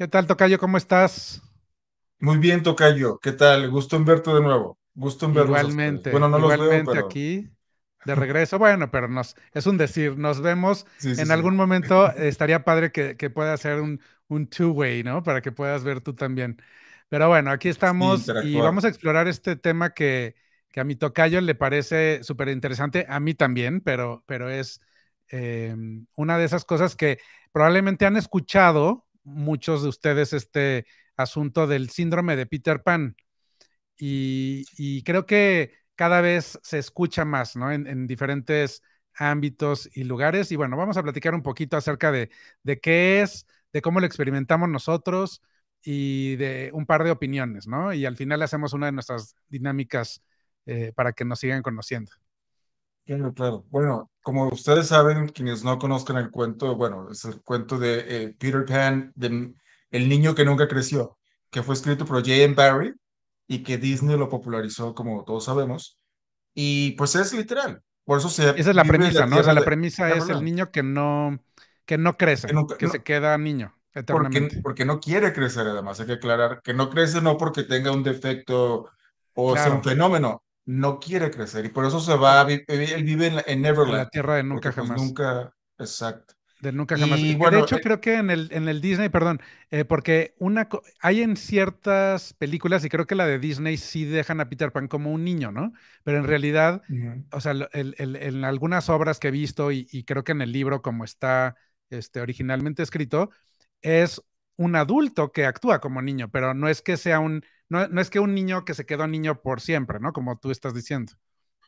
¿Qué tal, Tocayo? ¿Cómo estás? Muy bien, Tocayo. ¿Qué tal? Gusto en verte de nuevo. Gusto en Igualmente. Bueno, no los veo, aquí de regreso. Bueno, pero es un decir, nos vemos. en algún momento eh, estaría padre que, pueda hacer un, un two-way, ¿no? Para que puedas ver tú también. Pero bueno, aquí estamos y vamos a explorar este tema que, a mi tocayo le parece súper interesante, a mí también, pero, pero es em, una de esas cosas que probablemente han escuchado, muchos de ustedes este asunto del síndrome de Peter Pan. Y, creo que cada vez se escucha más, ¿no? En, diferentes ámbitos y lugares. Y bueno, vamos a platicar un poquito acerca de, de qué es, de cómo lo experimentamos nosotros y de un par de opiniones, ¿no? Y al final hacemos una de nuestras dinámicas eh, para que nos sigan conociendo. Claro, claro. Bueno, como ustedes saben, quienes no conozcan el cuento, bueno, es el cuento de eh, Peter Pan, El niño que nunca creció, que fue escrito por J.M. Barry y que Disney lo popularizó, como todos sabemos. Y pues es literal. Por eso Esa es la premisa, ¿no? O sea, la premisa es el niño que no, que no crece, que, se queda niño. Porque, porque, no quiere crecer, además, hay que aclarar que no crece no porque tenga un defecto o sea un fenómeno, no quiere crecer y por eso se va, eh, él vive en, Neverland. En la tierra de nunca pues, jamás. nunca, exacto. De nunca jamás. Y, eh, de hecho, eh creo que en el, en el Disney, perdón, porque una hay en ciertas películas, y creo que la de Disney sí dejan a Peter Pan como un niño, ¿no? Pero en realidad, o sea, en algunas obras que he visto y, creo que en el libro como está este, originalmente escrito, es un adulto que actúa como niño, pero no es que sea un, no, no es que un niño que se quedó niño por siempre, ¿no? Como tú estás diciendo.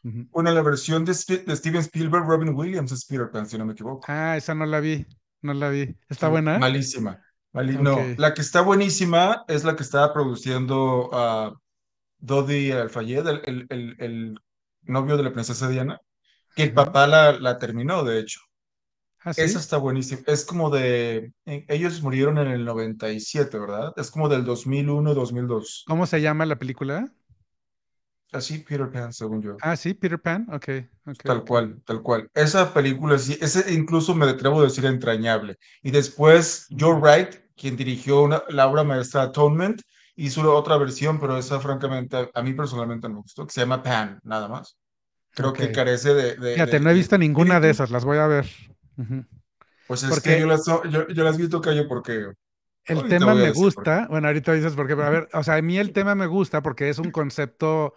Bueno, la versión de, Steven Spielberg, Robin Williams es Peter Pan, si no me equivoco. Ah, esa no la vi, no la vi. ¿Está buena? Malísima. No, la que está buenísima es la que estaba produciendo ah, Dodi Alfayed, el, el, el, novio de la princesa Diana, que el papá la, la terminó, de hecho. ¿Ah, esa está buenísima. Es como de. Eh, ellos murieron en el 97, ¿verdad? Es como del 2001, 2002. ¿Cómo se llama la película? Así ah, Peter Pan, según yo. Ah, sí, Peter Pan. Ok, Tal cual, tal cual. Esa película, sí, ese incluso me atrevo a decir entrañable. Y después, Joe Wright, quien dirigió una, la obra maestra Atonement, hizo otra versión, pero esa, francamente, a mí personalmente no me gustó, que se llama Pan, nada más. Creo que carece de. Fíjate, no he visto ninguna de esas, las voy a ver. Pues es que yo las, yo, yo callo porque... El tema me gusta, bueno, ahorita dices porque, a ver, o sea, a mí el tema me gusta porque es un concepto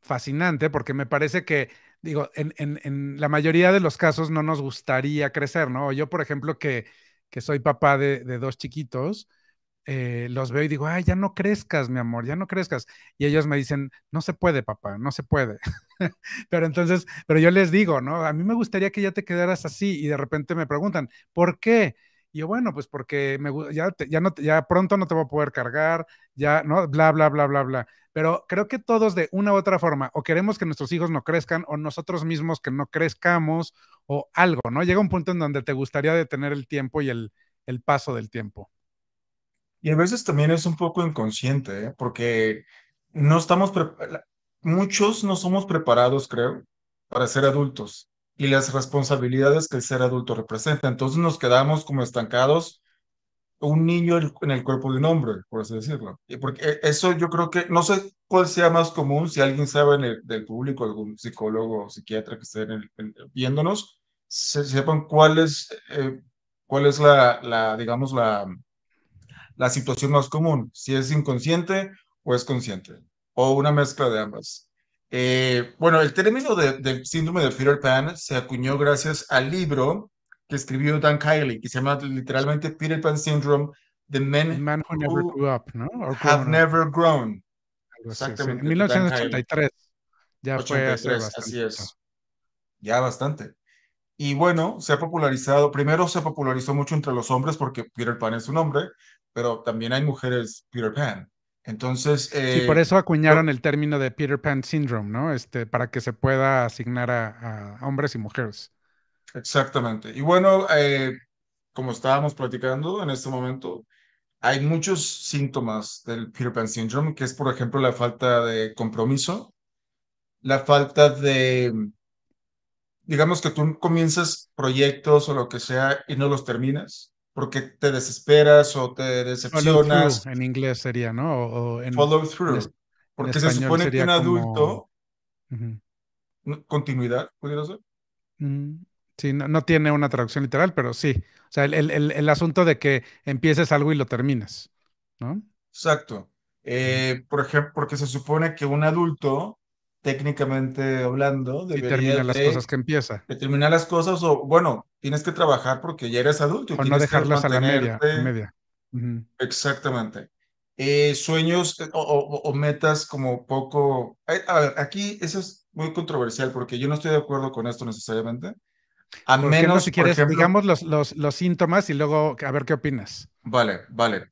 fascinante, porque me parece que, digo, en, la mayoría de los casos no nos gustaría crecer, ¿no? Yo, por ejemplo, que, que soy papá de, de dos chiquitos, eh, los veo y digo, ay, ya no crezcas, mi amor, ya no crezcas. Y ellos me dicen, no se puede, papá, no se puede. pero entonces, pero yo les digo, ¿no? A mí me gustaría que ya te quedaras así y de repente me preguntan, ¿por qué? Y yo, bueno, pues porque me, ya, ya, no, ya pronto no te voy a poder cargar, ya, ¿no? Bla, bla, bla, bla, bla. Pero creo que todos de una u otra forma, o queremos que nuestros hijos no crezcan, o nosotros mismos que no crezcamos, o algo, ¿no? Llega un punto en donde te gustaría detener el tiempo y el, el paso del tiempo. Y a veces también es un poco inconsciente, ¿eh? porque no estamos, muchos no somos preparados, creo, para ser adultos y las responsabilidades que el ser adulto representa. Entonces nos quedamos como estancados un niño en el cuerpo de un hombre, por así decirlo. Y porque eh, eso yo creo que, no sé cuál sea más común, si alguien sabe del público, algún psicólogo o psiquiatra que esté viéndonos, se, sepan cuál es, eh, es la, digamos, la, la situación más común, si es inconsciente o es consciente, o una mezcla de ambas. Eh, bueno, el término del síndrome de Peter Pan se acuñó gracias al libro que escribió Dan Kiley, que se llama literalmente Peter Pan Syndrome, The Men, Man Who, Never Grew Up, ¿no? have Never Grown. Exactamente. En 1983. Ya fue Así es. Ya bastante. Y bueno, se ha popularizado, primero se popularizó mucho entre los hombres porque Peter Pan es un hombre, pero también hay mujeres Peter Pan. Entonces... Y eh, por eso acuñaron el término de Peter Pan Syndrome, ¿no? Este, para que se pueda asignar a, hombres y mujeres. Exactamente. Y bueno, eh, como estábamos platicando en este momento, hay muchos síntomas del Peter Pan Syndrome, que es, por ejemplo, la falta de compromiso, la falta de digamos que tú comienzas proyectos o lo que sea y no los terminas porque te desesperas o te decepcionas. en inglés sería, ¿no? O, en, follow through. porque se supone que un adulto... ¿Continuidad? ¿Pudiera ser? Mm, sí, no, tiene una traducción literal, pero sí. O sea, el, asunto de que empieces algo y lo terminas, ¿no? Exacto. Eh, por ejemplo, porque se supone que un adulto técnicamente hablando. Y las cosas que empieza. determinar las cosas o, bueno, tienes que trabajar porque ya eres adulto. Y o no dejarlas a la media. Exactamente. Eh, sueños eh, o, metas como poco... Eh, a ver, aquí eso es muy controversial porque yo no estoy de acuerdo con esto necesariamente. A menos, que si digamos los, los, síntomas y luego a ver qué opinas. Vale, vale.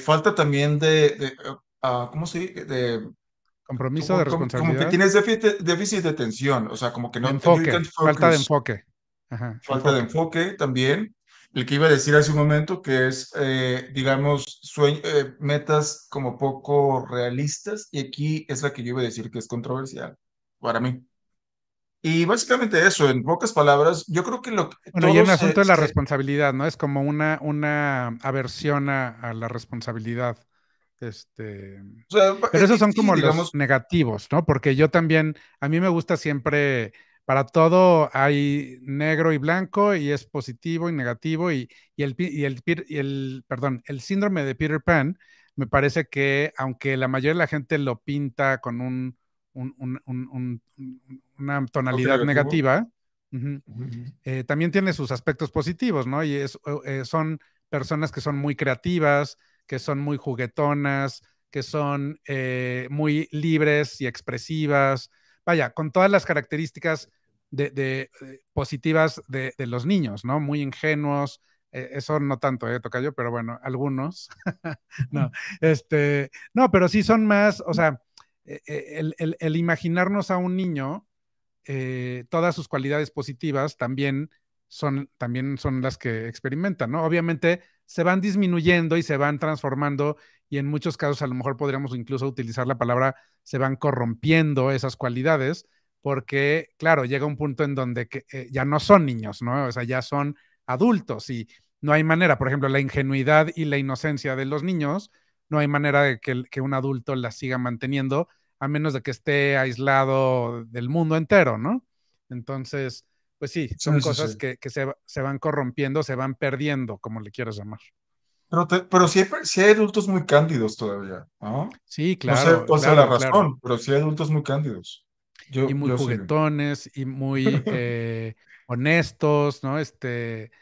falta también de, ah, ¿cómo se dice? De Compromiso de responsabilidad. Como que tienes déficit de tensión o sea, como que no... Enfoque, falta de enfoque. falta de enfoque también. El que iba a decir hace un momento, que es, eh, digamos, eh, metas como poco realistas, y aquí es la que yo iba a decir que es controversial para mí. Y básicamente eso, en pocas palabras, yo creo que lo que... Bueno, y el asunto de la eh, responsabilidad, ¿no? Es como una, una aversión a la responsabilidad este, pero eh, esos son como los negativos, ¿no? Porque yo también, a mí me gusta siempre, para todo hay negro y blanco y es positivo y negativo y, el, y, el, perdón, el síndrome de Peter Pan me parece que aunque la mayoría de la gente lo pinta con un, una tonalidad negativa, eh, también tiene sus aspectos positivos, ¿no? Y eh, son personas que son muy creativas, que son muy juguetonas, que son eh, muy libres y expresivas, vaya, con todas las características de, eh, positivas de, los niños, ¿no? Muy ingenuos, eh, eso no tanto, eh, toca yo, pero bueno, algunos, no, este, no, pero sí son más, o sea, e, e, el, imaginarnos a un niño, todas sus cualidades positivas también son, también son las que experimentan, ¿no? Obviamente se van disminuyendo y se van transformando y en muchos casos a lo mejor podríamos incluso utilizar la palabra se van corrompiendo esas cualidades porque claro, llega un punto en donde que, eh, ya no son niños, ¿no? O sea, ya son adultos y no hay manera, por ejemplo, la ingenuidad y la inocencia de los niños, no hay manera de que, que un adulto la siga manteniendo a menos de que esté aislado del mundo entero, ¿no? Entonces, pues sí, son cosas que, se, van corrompiendo, se van perdiendo, como le quieras llamar. Pero, sí, hay, adultos muy cándidos todavía, ¿no? Sí, claro. No sé sea la razón, pero sí hay adultos muy cándidos. y muy juguetones y muy eh, honestos, ¿no? Este,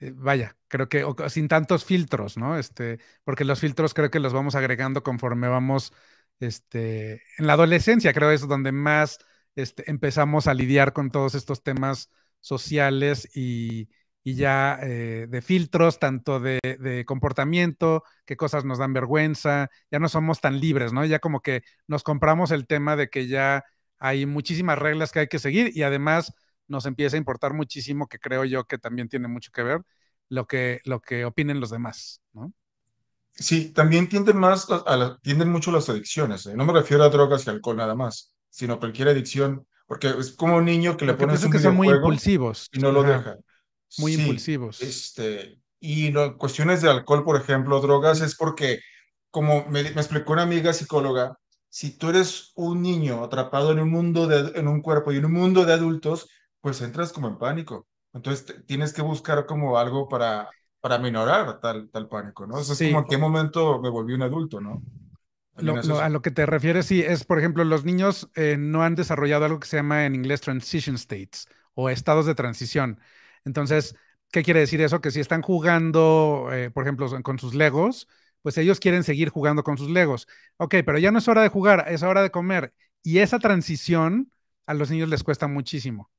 eh, vaya, creo que sin tantos filtros, ¿no? Este, porque los filtros creo que los vamos agregando conforme vamos, este, en la adolescencia creo es donde más este, empezamos a lidiar con todos estos temas sociales y, ya eh, de filtros, tanto de, comportamiento, qué cosas nos dan vergüenza, ya no somos tan libres, ¿no? Ya como que nos compramos el tema de que ya hay muchísimas reglas que hay que seguir y además nos empieza a importar muchísimo, que creo yo que también tiene mucho que ver, lo que, lo que opinen los demás, ¿no? Sí, también tienden, más mucho las adicciones. ¿eh? No me refiero a drogas y alcohol nada más, sino cualquier adicción porque es como un niño que le pones un que muy Y no lo deja. Muy impulsivos. Este, y cuestiones de alcohol, por ejemplo, drogas, es porque, como me, explicó una amiga psicóloga, si tú eres un niño atrapado en un mundo, de, en un cuerpo y en un mundo de adultos, pues entras como en pánico. Entonces tienes que buscar como algo para, para minorar tal, tal pánico, ¿no? es como en qué momento me volví un adulto, ¿no? a lo que te refieres, sí, es, por ejemplo, los niños eh, no han desarrollado algo que se llama en inglés transition states o estados de transición. Entonces, ¿qué quiere decir eso? Que si están jugando, eh, por ejemplo, con sus legos, pues ellos quieren seguir jugando con sus legos. Ok, pero ya no es hora de jugar, es hora de comer. Y esa transición a los niños les cuesta muchísimo.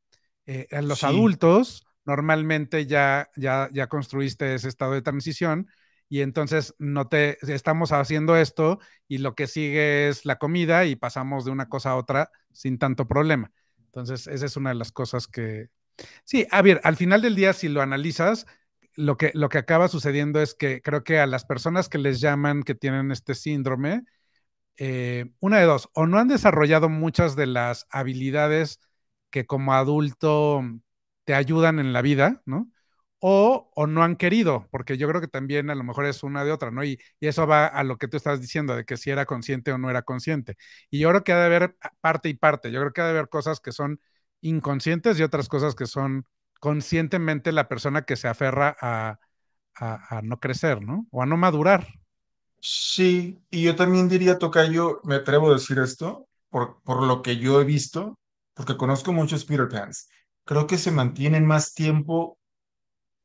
Eh, a los adultos, normalmente ya, ya construiste ese estado de transición, y entonces no te estamos haciendo esto y lo que sigue es la comida y pasamos de una cosa a otra sin tanto problema. Entonces, esa es una de las cosas que sí, a ver, al final del día si lo analizas lo que, lo que acaba sucediendo es que creo que a las personas que les llaman que tienen este síndrome, eh, una de dos, o no han desarrollado muchas de las habilidades que como adulto te ayudan en la vida, ¿no? o, no han querido, porque yo creo que también a lo mejor es una de otra, ¿no? Y, y, eso va a lo que tú estás diciendo, de que si era consciente o no era consciente. Y yo creo que ha de haber parte y parte, yo creo que ha de haber cosas que son inconscientes y otras cosas que son conscientemente la persona que se aferra a, a, no crecer, ¿no? O a no madurar. Sí, y yo también diría, Tocayo, me atrevo a decir esto, por, por lo que yo he visto, porque conozco muchos Peter Pans, creo que se mantienen más tiempo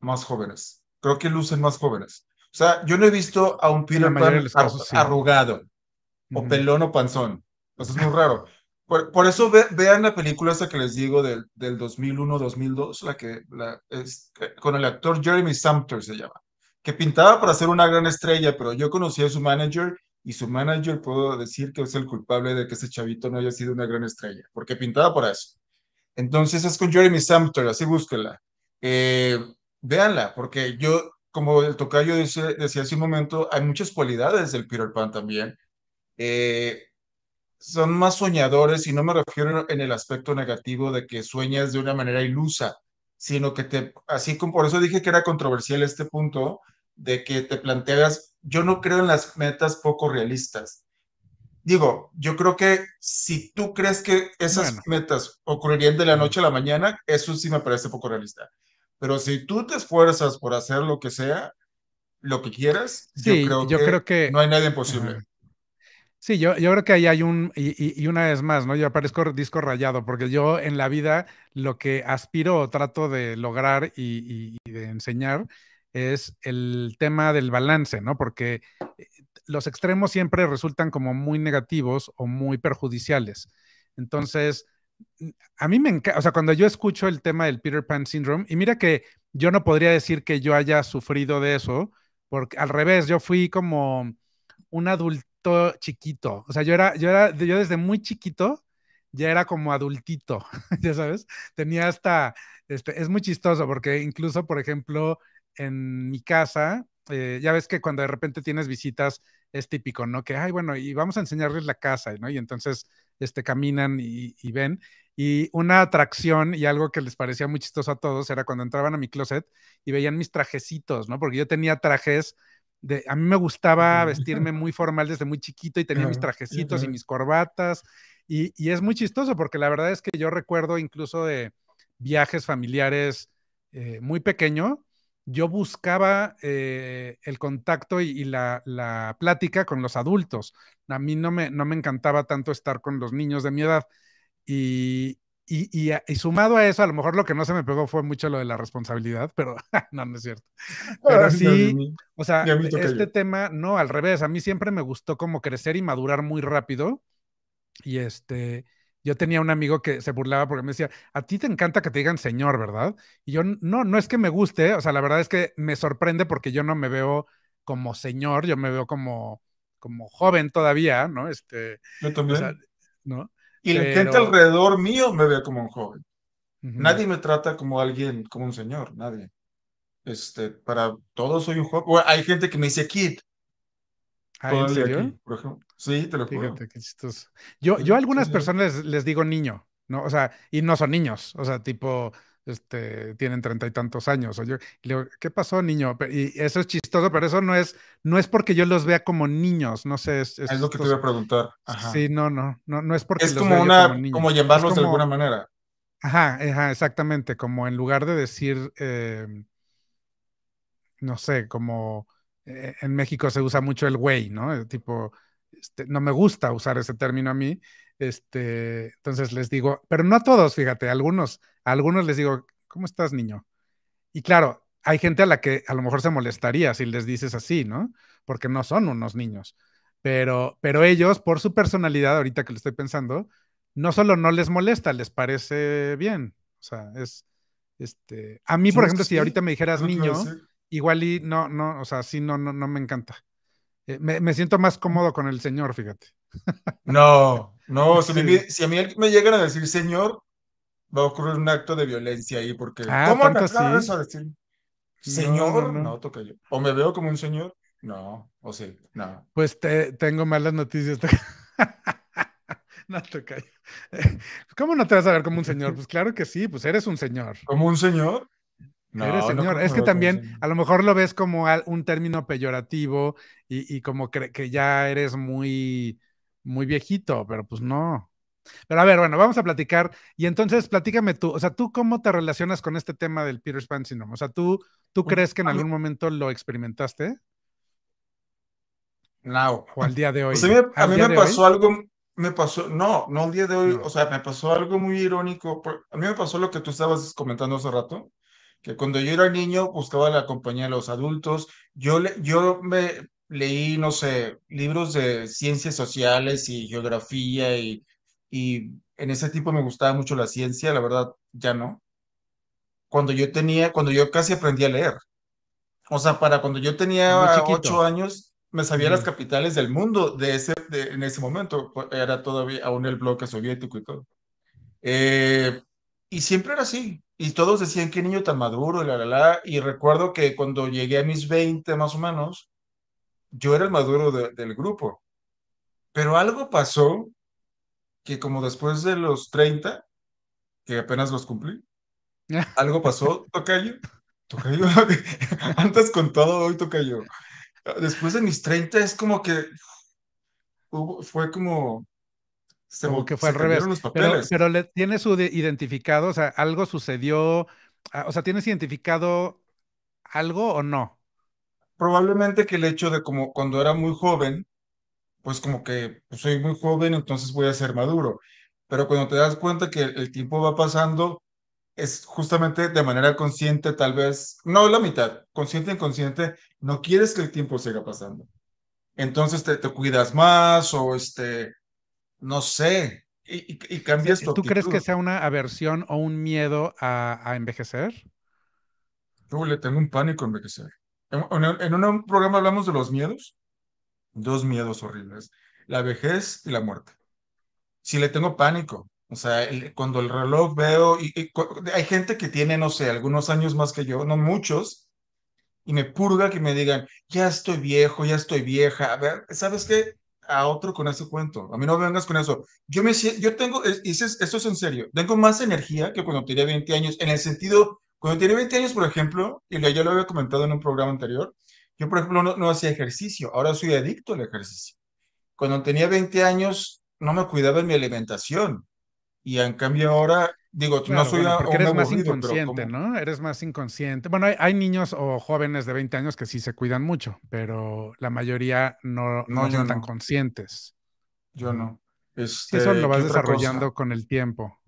más jóvenes. Creo que lucen más jóvenes. O sea, yo no he visto a un Peter Pan arrugado, o pelón o panzón. eso es muy raro. Por, eso vean la película esa que les digo del, del 2001-2002, la que la, es, eh, con el actor Jeremy Sumter se llama, que pintaba para ser una gran estrella, pero yo conocí a su manager y su manager puedo decir que es el culpable de que ese chavito no haya sido una gran estrella, porque pintaba para eso. Entonces es con Jeremy Sumter, así búsquela. Eh, véanla, porque yo, como el tocayo decía hace un momento, hay muchas cualidades del Peter Pan también. Eh, son más soñadores y no me refiero en el aspecto negativo de que sueñas de una manera ilusa, sino que te, así como por eso dije que era controversial este punto, de que te planteas, yo no creo en las metas poco realistas. Digo, yo creo que si tú crees que esas metas ocurrirían de la mm. noche a la mañana, eso sí me parece poco realista. Pero si tú te esfuerzas por hacer lo que sea, lo que quieras, yo, creo, que no hay nada imposible. Sí, yo, creo que ahí hay un, y, una vez más, ¿no? Yo aparezco disco rayado, porque yo en la vida lo que aspiro o trato de lograr y de enseñar es el tema del balance, ¿no? Porque eh, los extremos siempre resultan como muy negativos o muy perjudiciales. Entonces, a mí me encanta, o sea, cuando yo escucho el tema del Peter Pan Syndrome, y mira que yo no podría decir que yo haya sufrido de eso, porque al revés, yo fui como un adulto chiquito, o sea, yo era, yo era, yo desde muy chiquito ya era como adultito, ya sabes, tenía hasta, este, es muy chistoso porque incluso, por ejemplo, en mi casa, eh, ya ves que cuando de repente tienes visitas es típico, ¿no? Que, ay, bueno, y vamos a enseñarles la casa, ¿no? Y entonces este, caminan y, ven. Y una atracción y algo que les parecía muy chistoso a todos era cuando entraban a mi closet y veían mis trajecitos, ¿no? Porque yo tenía trajes de, a mí me gustaba vestirme muy formal desde muy chiquito y tenía mis trajecitos y mis corbatas. Y, es muy chistoso porque la verdad es que yo recuerdo incluso de viajes familiares eh, muy pequeño, yo buscaba eh, el contacto y, la, la, plática con los adultos a mí no me, no me encantaba tanto estar con los niños de mi edad. Y, sumado a eso, a lo mejor lo que no se me pegó fue mucho lo de la responsabilidad, pero no, no es cierto. Pero sí, o sea, este tema, no, al revés, a mí siempre me gustó como crecer y madurar muy rápido. Y este, yo tenía un amigo que se burlaba porque me decía, a ti te encanta que te digan señor, ¿verdad? Y yo, no, no es que me guste, o sea, la verdad es que me sorprende porque yo no me veo como señor, yo me veo como, como joven todavía, ¿no? Este, Yo también. ¿no? Y la gente alrededor mío me ve como un joven. Nadie me trata como alguien, como un señor, nadie. Este, para todos soy un joven. hay gente que me dice kid. ¿Ah, ¿en serio? por Sí, te lo juro. Yo, yo a algunas personas les digo niño, ¿no? O sea, y no son niños, o sea, tipo, este, tienen treinta y tantos años. oye, le digo, ¿qué pasó, niño? Y eso es chistoso, pero eso no es, no es porque yo los vea como niños, no sé. Es, lo que te iba a preguntar. Sí, no, no, no, no es porque es como vea una, como, niños. como de alguna manera. Ajá, ajá, exactamente, como en lugar de decir, em, no sé, como eh, en México se usa mucho el güey, ¿no? El tipo, este, no me gusta usar ese término a mí, este, entonces les digo, pero no a todos, fíjate, a algunos, algunos les digo, ¿cómo estás, niño? Y claro, hay gente a la que a lo mejor se molestaría si les dices así, ¿no? Porque no son unos niños. Pero, pero ellos, por su personalidad, ahorita que lo estoy pensando, no solo no les molesta, les parece bien. O sea, es, este, a mí, por ejemplo, si ahorita me dijeras niño, ¿eh? igual y no, no, o sea, sí, no, no, no me encanta. Eh, me, siento más cómodo con el señor, fíjate. No, no, si, a mí me llegan a decir señor, va a ocurrir un acto de violencia ahí, porque ah, ¿cómo me acabas eso? a decir señor? No, toca yo. ¿O me veo como un señor? No, o sí, no. Pues te, tengo malas noticias. No, toca. ¿Cómo no te vas a ver como un señor? Pues claro que sí, pues eres un señor. ¿Como un señor? señor. es que también a lo mejor lo ves como un término peyorativo y, como que, ya eres muy, muy viejito, pero pues no. Pero a ver, bueno, vamos a platicar. Y entonces, platícame tú, o sea, ¿tú cómo te relacionas con este tema del Peter Pan Syndrome? O sea, ¿tú, tú pues, crees que en algún momento lo experimentaste? No. O al día de pues, hoy. a mí, me pasó algo, me pasó, no, no al día de hoy, o sea, me pasó algo muy irónico. a mí me pasó lo que tú estabas comentando hace rato que cuando yo era niño buscaba la compañía de los adultos. Yo, yo me leí, no sé, libros de ciencias sociales y geografía y, y en ese tipo me gustaba mucho la ciencia, la verdad ya no. Cuando yo tenía, cuando yo casi aprendí a leer. O sea, para cuando yo tenía ocho años, me sabía las capitales del mundo de ese, de, en ese momento. Era todavía aún el bloque soviético y todo. Eh, y siempre era así y todos decían, qué niño tan maduro, y la, la, la. Y recuerdo que cuando llegué a mis 20 más o menos, yo era el maduro del grupo. Pero algo pasó que como después de los 30, que apenas los cumplí, algo pasó, tocayo, tocayo, antes con todo, hoy tocayo. Después de mis 30 es como que fue como, se, que fue al revés. pero, ¿tienes tiene su identificado, o sea, algo sucedió, ah, o sea, ¿tienes identificado algo o no? Probablemente que el hecho de como cuando era muy joven, pues como que pues, soy muy joven, entonces voy a ser maduro. Pero cuando te das cuenta que el, tiempo va pasando, es justamente de manera consciente, tal vez, no la mitad, consciente, e inconsciente, no quieres que el tiempo siga pasando. Entonces te cuidas más o este, no sé, y, cambias tu ¿Tú crees que sea una aversión o un miedo a, envejecer? Yo le tengo un pánico a envejecer. En, un programa hablamos de los miedos, dos miedos horribles, la vejez y la muerte. Si le tengo pánico, o sea, cuando el reloj veo, y, hay gente que tiene, no sé, algunos años más que yo, no muchos, y me purga que me digan, ya estoy viejo, ya estoy vieja. A ver, ¿sabes qué? a otro con ese cuento. A mí no vengas con eso. Yo me yo tengo, y esto es en serio, tengo más energía que cuando tenía 20 años, en el sentido, cuando tenía 20 años, por ejemplo, y ya lo había comentado en un programa anterior, yo, por ejemplo, no, no hacía ejercicio, ahora soy adicto al ejercicio. Cuando tenía 20 años, no me cuidaba en mi alimentación. Y en cambio ahora, digo, tú no soy bueno, porque eres más inconsciente, ¿no? Eres más inconsciente. Bueno, hay, niños o jóvenes de 20 años que sí se cuidan mucho, pero la mayoría no, no, son tan conscientes. Yo no. Este, eso lo vas desarrollando con el tiempo.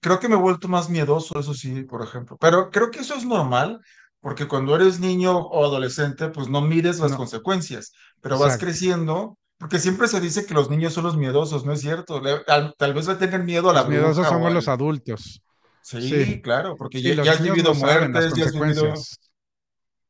Creo que me he vuelto más miedoso, eso sí, por ejemplo. Pero creo que eso es normal, porque cuando eres niño o adolescente, pues no mires las consecuencias, pero vas creciendo porque siempre se dice que los niños son los miedosos, ¿no es cierto? tal, vez va a tener miedo a la los Miedosos son los adultos. Sí, claro, porque ya, han vivido muertes, ya vivido...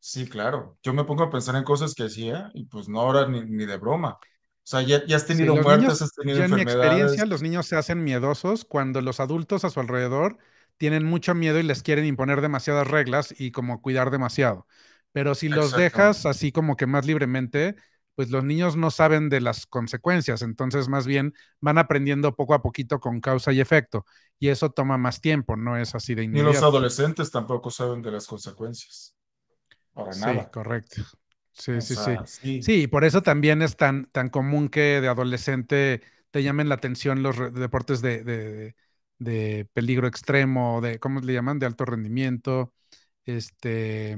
Sí, claro. Yo me pongo a pensar en cosas que hacía y pues no ahora ni, ni de broma. O sea, ya, has tenido muertes, has tenido enfermedades. En mi experiencia, los niños se hacen miedosos cuando los adultos a su alrededor tienen mucho miedo y les quieren imponer demasiadas reglas y como cuidar demasiado. Pero si los dejas así como que más libremente, pues los niños no saben de las consecuencias, entonces más bien van aprendiendo poco a poquito con causa y efecto, y eso toma más tiempo, no es así de inmediato. Ni los adolescentes tampoco saben de las consecuencias. Para nada. correcto. Sí, correcto, sí, sí, sí. Sí, y por eso también es tan, tan común que de adolescente te llamen la atención los deportes de, peligro extremo, de, ¿cómo le llaman? De alto rendimiento, este,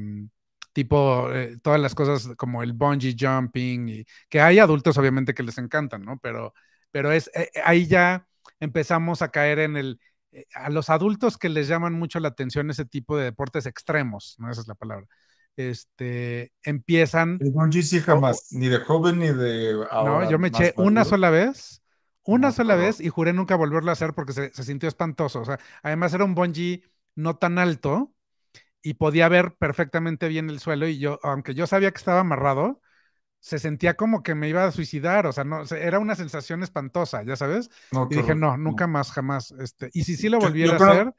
tipo eh, todas las cosas como el bungee jumping, y, que hay adultos obviamente que les encantan, ¿no? Pero, pero es, eh, eh, ahí ya empezamos a caer en el, a los adultos que les llaman mucho la atención ese tipo de deportes extremos, ¿no? Esa es la palabra. Este, empiezan. El bungee sí oh, jamás, ni de joven ni de No, yo me eché una sola vez, una sola vez y juré nunca volverlo a hacer porque se, se sintió espantoso. O sea, además era un bungee no tan alto, y podía ver perfectamente bien el suelo y yo, aunque yo sabía que estaba amarrado, se sentía como que me iba a suicidar, o sea, no, era una sensación espantosa, ya sabes. y dije, no, nunca más, jamás. Este, y si sí lo volviera a hacer,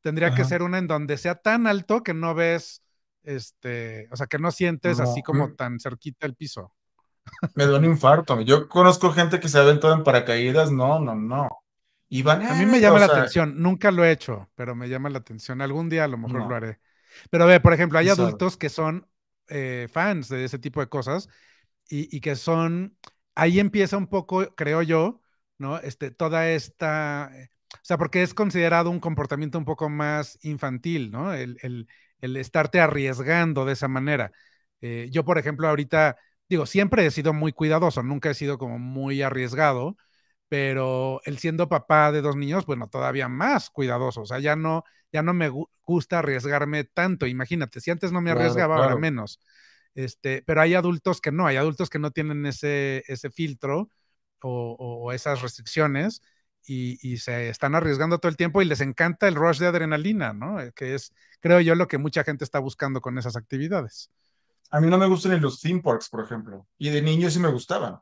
tendría que ser una en donde sea tan alto que no ves, este, o sea, que no sientes así como tan cerquita el piso. Me da un infarto. Yo conozco gente que se ha en paracaídas, no, no, no. Y a mí me eh", llama la atención, nunca lo he hecho, pero me llama la atención. Algún día a lo mejor lo haré. Pero a ver, por ejemplo, hay adultos que son eh, fans de ese tipo de cosas y, que son, ahí empieza un poco, creo yo, ¿no? Este, toda esta, eh, o sea, porque es considerado un comportamiento un poco más infantil, ¿no? El, el, el estarte arriesgando de esa manera. Eh, yo, por ejemplo, ahorita, digo, siempre he sido muy cuidadoso, nunca he sido como muy arriesgado, pero él siendo papá de dos niños, bueno, todavía más cuidadoso, o sea, ya no, ya no me gusta arriesgarme tanto, imagínate, si antes no me arriesgaba, ahora menos. Este, pero hay adultos que no, hay adultos que no tienen ese, filtro o, esas restricciones y, y, se están arriesgando todo el tiempo y les encanta el rush de adrenalina, ¿no? Eh, que es, creo yo, lo que mucha gente está buscando con esas actividades. A mí no me gustan los theme parks, por ejemplo, y de niño sí me gustaban.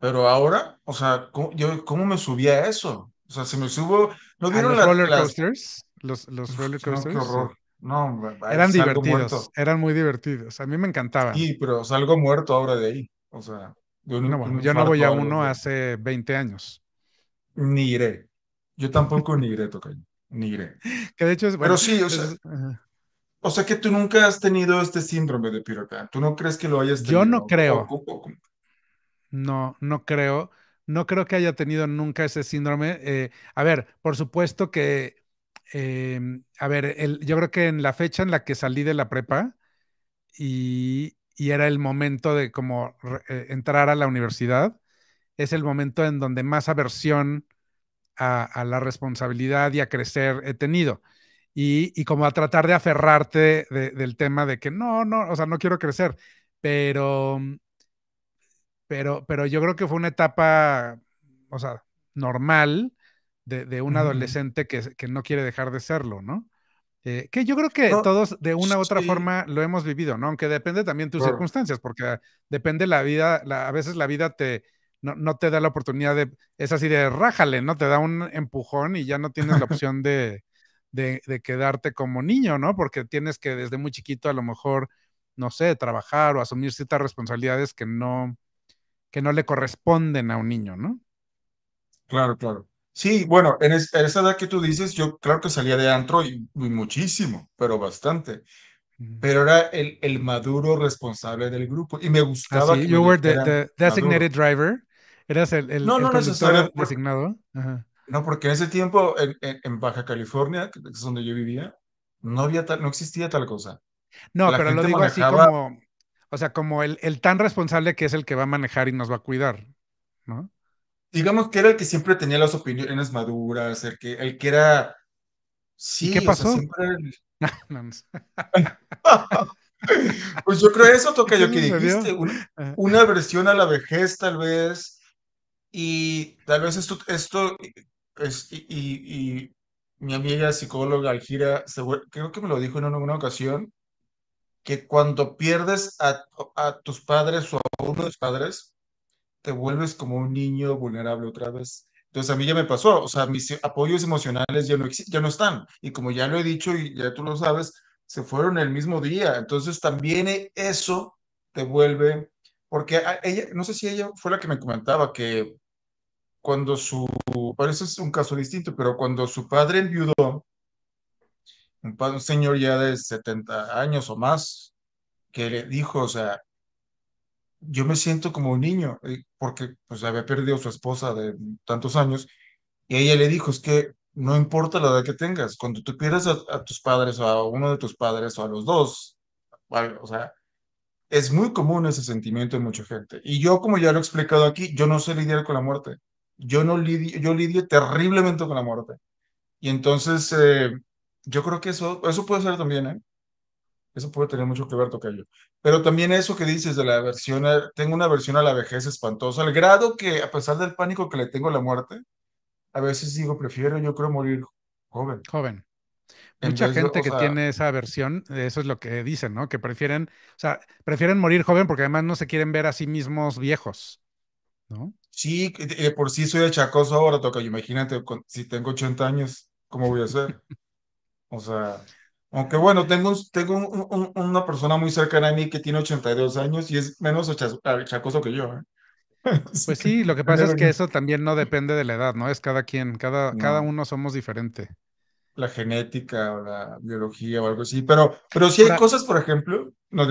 Pero ahora, o sea, ¿cómo, yo, ¿cómo me subía a eso? O sea, se me subo. ¿No los roller coasters? Los, los roller coasters. No, qué horror. No, eran divertidos, eran muy divertidos. A mí me encantaba. Sí, pero salgo muerto ahora de ahí. O sea, yo no, voy a uno hace 20 años. Ni iré. Yo tampoco ni iré, Tocayo. Ni iré. Que de hecho es bueno, Pero sí, o sea. O sea que tú nunca has tenido este síndrome de pirata. ¿Tú no crees que lo hayas tenido? Yo no creo. No, no creo. No creo que haya tenido nunca ese síndrome. Eh, a ver, por supuesto que, em, a ver, el, yo creo que en la fecha en la que salí de la prepa y, era el momento de como eh, entrar a la universidad, es el momento en donde más aversión a, la responsabilidad y a crecer he tenido. Y, como a tratar de aferrarte del tema de que no, no, o sea, no quiero crecer, pero pero, pero yo creo que fue una etapa, o sea, normal de, un adolescente que, no quiere dejar de serlo, ¿no? Eh, que yo creo que todos de una u otra forma lo hemos vivido, ¿no? Aunque depende también tus circunstancias, porque ah, depende la vida, a veces la vida te, no, te da la oportunidad de, es así de rájale, ¿no? Te da un empujón y ya no tienes la opción de, de, quedarte como niño, ¿no? Porque tienes que desde muy chiquito a lo mejor, no sé, trabajar o asumir ciertas responsabilidades que no, que no le corresponden a un niño, ¿no? Claro, claro. Sí, bueno, en, esa edad que tú dices, yo claro que salía de antro y, muchísimo, pero bastante. Pero era el, maduro responsable del grupo y me ah, gustaba. you were the, designated driver. Eras el, el, no, no designado. No, porque en ese tiempo en, Baja California, que es donde yo vivía, no había no existía tal cosa. No, pero lo digo así como o sea, como el, el, tan responsable que es el que va a manejar y nos va a cuidar, ¿no? Digamos que era el que siempre tenía las opiniones maduras, el que, el que era. Sí, qué pasó? pues yo creo eso toca yo que dijiste, una, una versión a la vejez tal vez, y tal vez esto, esto y, mi amiga psicóloga Algira, creo que me lo dijo en una ocasión, que cuando pierdes a, tus padres o a uno de tus padres, te vuelves como un niño vulnerable otra vez. Entonces a mí ya me pasó, o sea, mis apoyos emocionales ya no, no están. Y como ya lo he dicho y ya tú lo sabes, se fueron el mismo día. Entonces también e, eso te vuelve, porque ella, no sé si ella fue la que me comentaba que cuando su, parece es un caso distinto, pero cuando su padre enviudó, un, un señor ya de 70 años o más, que le dijo, o sea, yo me siento como un niño, eh, porque pues había perdido a su esposa de tantos años, y ella le dijo, es que no importa la edad que tengas, cuando tú pierdas a, tus padres o a uno de tus padres o a los dos, o sea, es muy común ese sentimiento en mucha gente. Y yo, como ya lo he explicado aquí, yo no sé lidiar con la muerte. Yo no lidio, yo lidio terriblemente con la muerte. Y entonces, eh, yo creo que eso, eso puede ser también, ¿eh? Eso puede tener mucho que ver, Tocayo. Pero también eso que dices de la versión, eh, tengo una versión a la vejez espantosa, al grado que a pesar del pánico que le tengo a la muerte, a veces digo, prefiero yo creo morir joven. Joven. Mucha gente que tiene esa versión, eso es lo que dicen, ¿no? Que prefieren, o sea, prefieren morir joven porque además no se quieren ver a sí mismos viejos, ¿no? Sí, por sí soy achacoso ahora, toca, imagínate, si tengo 80 años, ¿cómo voy a ser? O sea, aunque bueno, tengo, tengo una persona muy cercana a mí que tiene 82 años y es menos chacoso que yo. ¿eh? Pues sí, lo que pasa es que eso también no depende de la edad, ¿no? Es cada quien, cada, cada uno somos diferente. La genética o la biología o algo así, pero, pero si hay cosas, por ejemplo, no,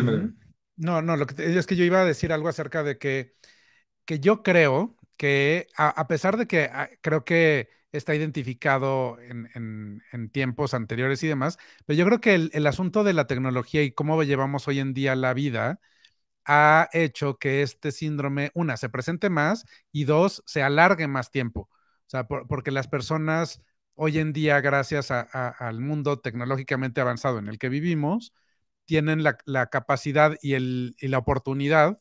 No, no, lo que, es que yo iba a decir algo acerca de que, que yo creo que a, pesar de que ah, creo que está identificado en, tiempos anteriores y demás, pero yo creo que el, asunto de la tecnología y cómo llevamos hoy en día la vida ha hecho que este síndrome, una, se presente más y dos, se alargue más tiempo. O sea, porque las personas hoy en día, gracias al mundo tecnológicamente avanzado en el que vivimos, tienen la, capacidad y, la oportunidad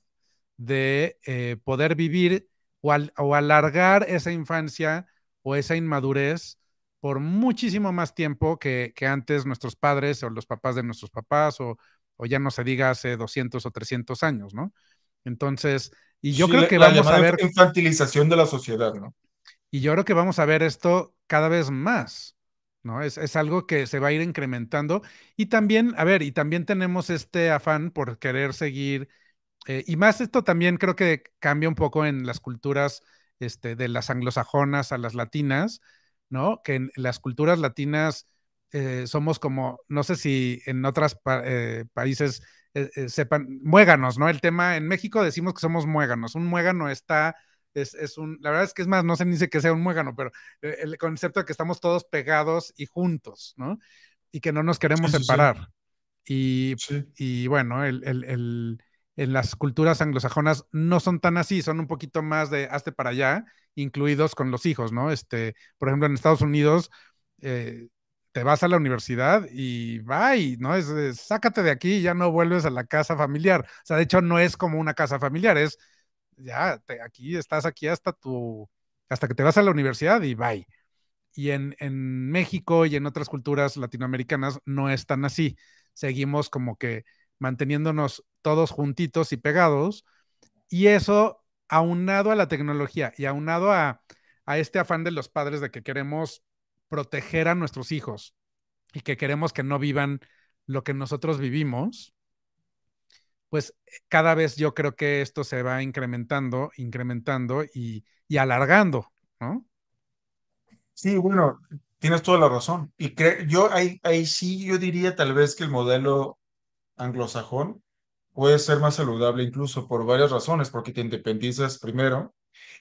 de eh, poder vivir o, alargar esa infancia o esa inmadurez por muchísimo más tiempo que, antes nuestros padres o los papás de nuestros papás o, o, ya no se diga hace 200 o 300 años, ¿no? Entonces, y yo creo que vamos a ver... Infantilización de la sociedad, ¿no? Y yo creo que vamos a ver esto cada vez más, ¿no? Es, es, algo que se va a ir incrementando. Y también, a ver, y también tenemos este afán por querer seguir eh, y más esto también creo que cambia un poco en las culturas este, de las anglosajonas a las latinas, ¿no? Que en las culturas latinas eh, somos como, no sé si en otros eh, países sepan, muéganos, ¿no? El tema, en México decimos que somos muéganos. Un muégano está, es, un, la verdad es que es más, no se dice que sea un muégano, pero el concepto de que estamos todos pegados y juntos, ¿no? Y que no nos queremos separar. Y, bueno, el en las culturas anglosajonas no son tan así, son un poquito más de hazte para allá, incluidos con los hijos, ¿no? Este, por ejemplo, en Estados Unidos eh, te vas a la universidad y bye, ¿no? Es, sácate de aquí y ya no vuelves a la casa familiar. O sea, de hecho, no es como una casa familiar, es ya aquí estás aquí hasta tu, hasta que te vas a la universidad y bye. Y en, en México y en otras culturas latinoamericanas no es tan así. Seguimos como que manteniéndonos todos juntitos y pegados. Y eso, aunado a la tecnología y aunado a, a este afán de los padres de que queremos proteger a nuestros hijos y que queremos que no vivan lo que nosotros vivimos, pues cada vez yo creo que esto se va incrementando, incrementando y, alargando, ¿no? Sí, bueno, tienes toda la razón. Y yo ahí, ahí sí yo diría tal vez que el modelo anglosajón puede ser más saludable incluso por varias razones, porque te independizas primero.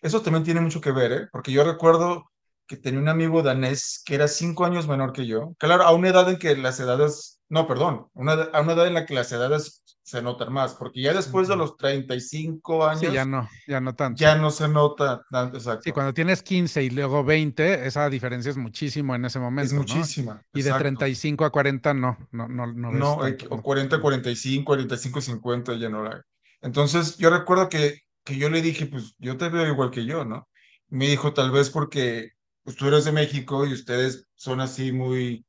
Eso también tiene mucho que ver, ¿eh? porque yo recuerdo que tenía un amigo danés que era cinco años menor que yo. Claro, a una edad en que las edades, no, perdón, una, a una edad en la que las edades se notan más, porque ya después de los 35 años... ya no, ya no tanto. Ya no se nota tanto, exacto. Sí, cuando tienes 15 y luego 20, esa diferencia es muchísimo en ese momento. Es muchísima. Y de 35 a 40 no, no, no. No, no o 40 45, 45 50 ya no la... Entonces yo recuerdo que, que yo le dije, pues yo te veo igual que yo, ¿no? Me dijo, tal vez porque Ustedes tú de México y ustedes son así muy...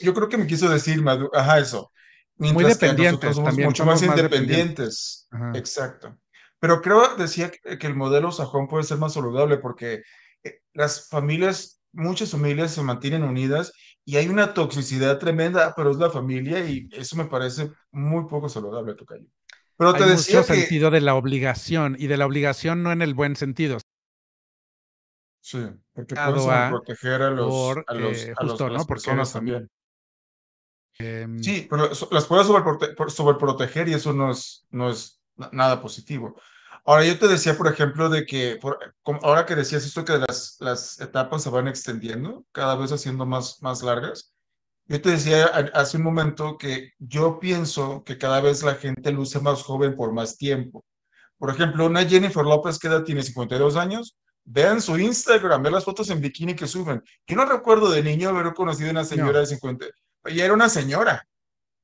Yo creo que me quiso decir, Maduro, ajá, eso. muy dependientes también. Mucho más, independientes. Exacto. Pero creo, decía que, el modelo sajón puede ser más saludable porque eh, las familias, muchas familias se mantienen unidas y hay una toxicidad tremenda, pero es la familia y eso me parece muy poco saludable, tu Tocayo. Pero te decía mucho sentido de la obligación y de la obligación no en el buen sentido, Sí, porque puedes proteger a los, a los, eh, a las personas también. Em sí, pero las puedes sobreproteger y eso no es, no es nada positivo. Ahora, yo te decía, por ejemplo, de que eh, ahora que decías esto, que las, las etapas se van extendiendo, cada vez haciendo más, más largas. Yo te decía hace un momento que yo pienso que cada vez la gente luce más joven por más tiempo. Por ejemplo, una Jennifer López, que edad tiene? ¿52 años? Vean su Instagram, vean las fotos en bikini que suben. Yo no recuerdo de niño haber conocido a una señora de 50. Y era una señora.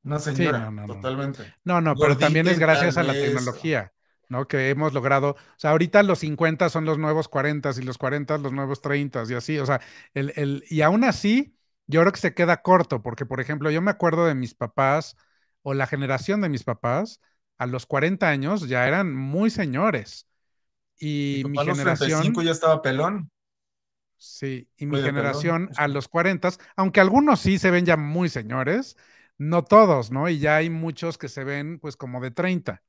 Una señora, totalmente. No, no, pero también es gracias a la tecnología, ¿no? Que hemos logrado. O sea, ahorita los 50 son los nuevos 40 y los 40 los nuevos 30 y así. O sea, el, el, y aún así, yo creo que se queda corto, porque, por ejemplo, yo me acuerdo de mis papás o la generación de mis papás, a los 40 años ya eran muy señores. Y, mi generación. ya estaba pelón. Sí, y mi generación a los 40, aunque algunos sí se ven ya muy señores, no todos, ¿no? Y ya hay muchos que se ven pues como de 30.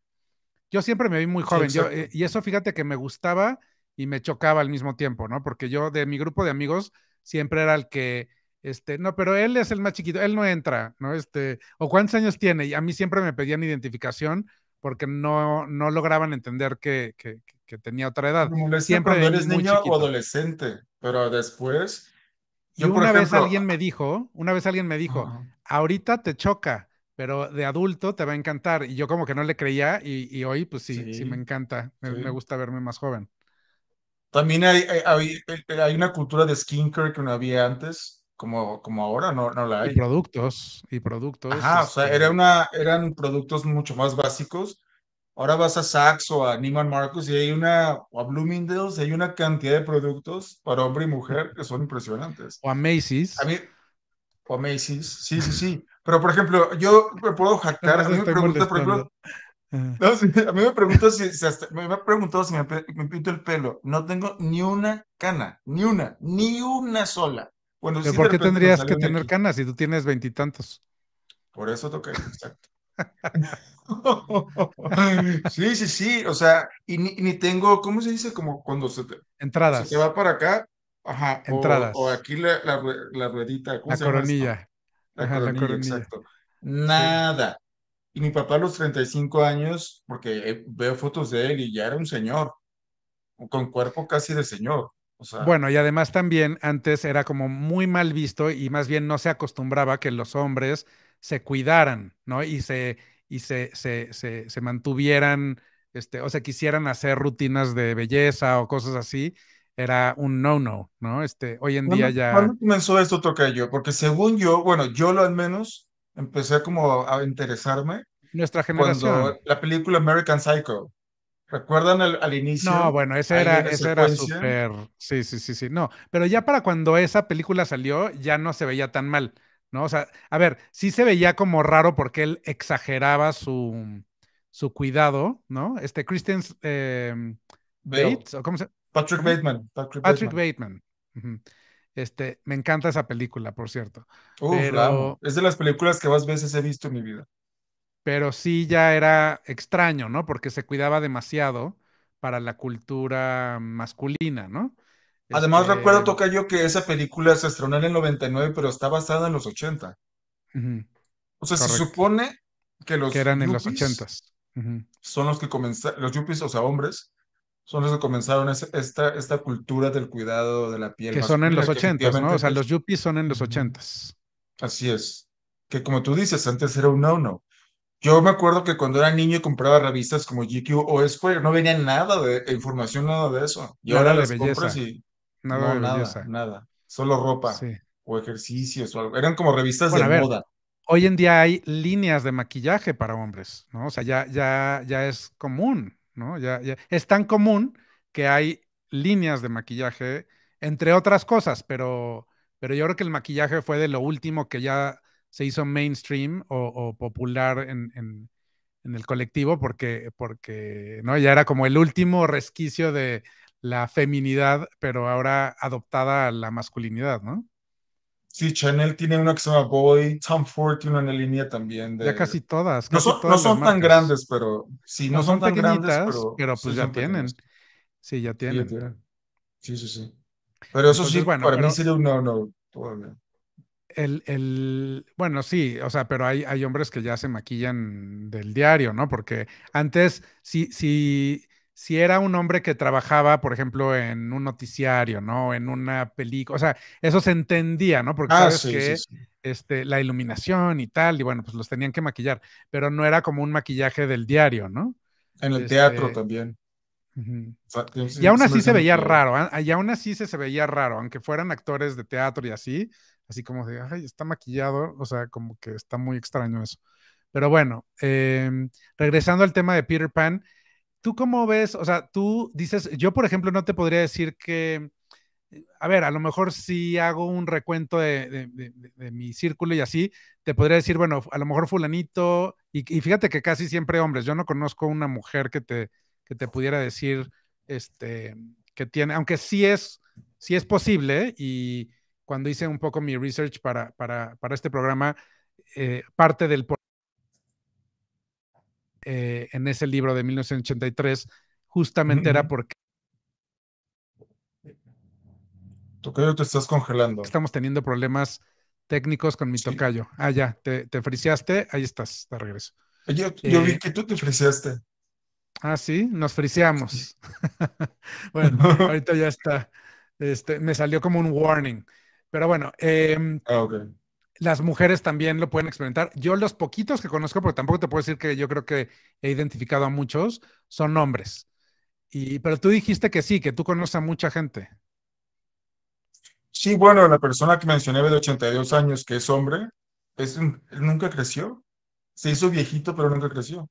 Yo siempre me vi muy joven, eh, y eso fíjate que me gustaba y me chocaba al mismo tiempo, ¿no? Porque yo de mi grupo de amigos siempre era el que, este, no, pero él es el más chiquito, él no entra, ¿no? Este, o cuántos años tiene, y a mí siempre me pedían identificación porque no, no lograban entender que, que, tenía otra edad. Siempre eres niño o adolescente, pero después... Yo, una vez alguien me dijo, una vez alguien me dijo, ahorita te choca, pero de adulto te va a encantar. Y yo como que no le creía y, hoy pues sí, sí, me encanta, me gusta verme más joven. También hay, hay, hay, hay una cultura de skincare que no había antes, como, ahora no, no la hay. Y productos, y productos. Ajá, o sea, era este una, eran productos mucho más básicos. Ahora vas a Saks o a Neiman Marcus y hay una, o a Bloomingdale's, hay una cantidad de productos para hombre y mujer que son impresionantes. O a Macy's. A mí, o a Macy's, sí, sí, sí. Pero, por ejemplo, yo me puedo jactar, a mí me pregunta, por ejemplo, a mí me si, me ha preguntado si me, me, pinto el pelo. No tengo ni una cana, ni una, ni una sola. ¿Por qué tendrías que tener canas si tú tienes veintitantos? Por eso toca. sí, sí, sí, o sea, y ni, tengo, ¿cómo se dice? Como cuando se te... Entradas. Se va para acá, ajá. Entradas. O, aquí la, ruedita. la, coronilla. La, coronilla. exacto. Nada. Y mi papá a los 35 años, porque eh, veo fotos de él y ya era un señor, con cuerpo casi de señor bueno, y además también antes era como muy mal visto y más bien no se acostumbraba que los hombres se cuidaran, ¿no? Y se, y se, se, se, mantuvieran, este, o sea, quisieran hacer rutinas de belleza o cosas así, era un no-no, ¿no? Este, hoy en día ya... ¿Cuándo comenzó esto, yo Porque según yo, bueno, yo lo al menos empecé como a interesarme. Nuestra generación. la película American Psycho. ¿Recuerdan al inicio? No, bueno, ese era, ese era súper. Sí, sí, sí, sí. No, pero ya para cuando esa película salió, ya no se veía tan mal, ¿no? O sea, a ver, sí se veía como raro porque él exageraba su, su cuidado, ¿no? Este Christian eh, Bates, cómo se Patrick Bateman. Patrick, Bateman. Este, me encanta esa película, por cierto. Es de las películas que más veces he visto en mi vida pero sí ya era extraño, ¿no? Porque se cuidaba demasiado para la cultura masculina, ¿no? Además, recuerdo, recuerdo, este yo, que esa película se estrenó en el 99, pero está basada en los 80. O sea, se supone que los. Que eran en los 80. Son los que comenzaron, los yuppies, o sea, hombres, son los que comenzaron esta, esta cultura del cuidado de la piel. Que son en los 80, ¿no? O sea, los yuppies son en los 80. Así es. Que como tú dices, antes era un no-no. Yo me acuerdo que cuando era niño y compraba revistas como GQ o Square, no venía nada de información, nada de eso. Y ahora las belleza. compras y nada, no, nada, nada, Solo ropa o ejercicios o algo. Eran como revistas de moda. Hoy en día hay líneas de maquillaje para hombres, ¿no? O sea, ya, ya, ya es común, ¿no? Ya, ya. Es tan común que hay líneas de maquillaje, entre otras cosas, pero, pero yo creo que el maquillaje fue de lo último que ya se hizo mainstream o, popular en, en, el colectivo porque, porque ¿no? ya era como el último resquicio de la feminidad, pero ahora adoptada la masculinidad, ¿no? Sí, Chanel tiene una que se llama Boy, Tom Ford tiene una línea también. Ya casi todas. no son, tan grandes, pero sí, no, son, tan grandes, pero, pues ya, tienen. Sí, ya tienen. Sí, Sí, sí, Pero eso pues, sí, bueno, para mí sería un no, no. Todavía el, bueno, sí, o sea, pero hay, hay hombres que ya se maquillan del diario, ¿no? Porque antes, si, si, si era un hombre que trabajaba, por ejemplo, en un noticiario, ¿no? En una película, o sea, eso se entendía, ¿no? Porque ah, sabes que Este, la iluminación y tal, y bueno, pues los tenían que maquillar, pero no era como un maquillaje del diario, ¿no? En el teatro este, también. y aún así se veía raro, y aún así se veía raro, aunque fueran actores de teatro y así, así como de, ay, está maquillado, o sea, como que está muy extraño eso. Pero bueno, em, regresando al tema de Peter Pan, ¿tú cómo ves? O sea, tú dices, yo por ejemplo no te podría decir que, eh, a ver, a lo mejor si hago un recuento de, mi círculo y así, te podría decir, bueno, a lo mejor fulanito, y, fíjate que casi siempre hombres, yo no conozco una mujer que te, que te pudiera decir, este, que tiene, aunque sí es, sí es posible y cuando hice un poco mi research para, para, este programa, eh, parte del... Eh, en ese libro de 1983, justamente era porque... Tocayo, te estás congelando. Estamos teniendo problemas técnicos con mi tocayo. Ah, ya, te, te friseaste. Ahí estás, de regreso. Yo, vi eh. que tú te friseaste. Ah, sí, nos friseamos. bueno, ahorita ya está. Este, me salió como un warning. Pero bueno, em, ah, las mujeres también lo pueden experimentar. Yo los poquitos que conozco, porque tampoco te puedo decir que yo creo que he identificado a muchos, son hombres. Y, pero tú dijiste que sí, que tú conoces a mucha gente. Sí, bueno, la persona que mencioné de 82 años, que es hombre, es, nunca creció. Se hizo viejito, pero nunca creció.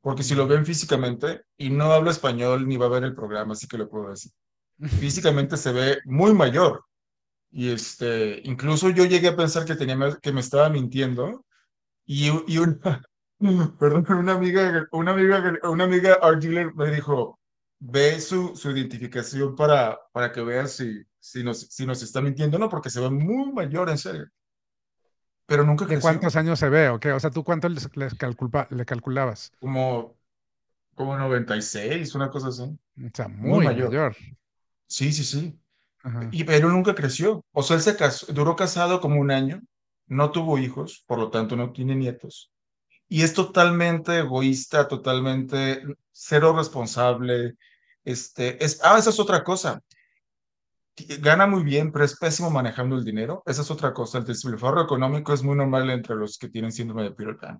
Porque si lo ven físicamente, y no habla español ni va a ver el programa, así que lo puedo decir. Físicamente se ve muy mayor, y este, incluso yo llegué a pensar que, tenía, que me estaba mintiendo. Y, y una, perdón, una amiga, una amiga, una amiga art dealer me dijo, ve su, su identificación para, para que veas si, si, nos, si nos está mintiendo o no, porque se ve muy mayor, en serio. Pero nunca creció. cuántos años se ve? ¿O qué? O sea, ¿tú cuánto les, le calculabas? Como, como 96, una cosa así. O sea, muy, mayor. Sí, sí, sí pero nunca creció. O sea, él se casó, duró casado como un año, no tuvo hijos, por lo tanto no tiene nietos. Y es totalmente egoísta, totalmente cero responsable. Este, es, ah, esa es otra cosa. Gana muy bien, pero es pésimo manejando el dinero. Esa es otra cosa. El despilfarro económico es muy normal entre los que tienen síndrome de Pirotán.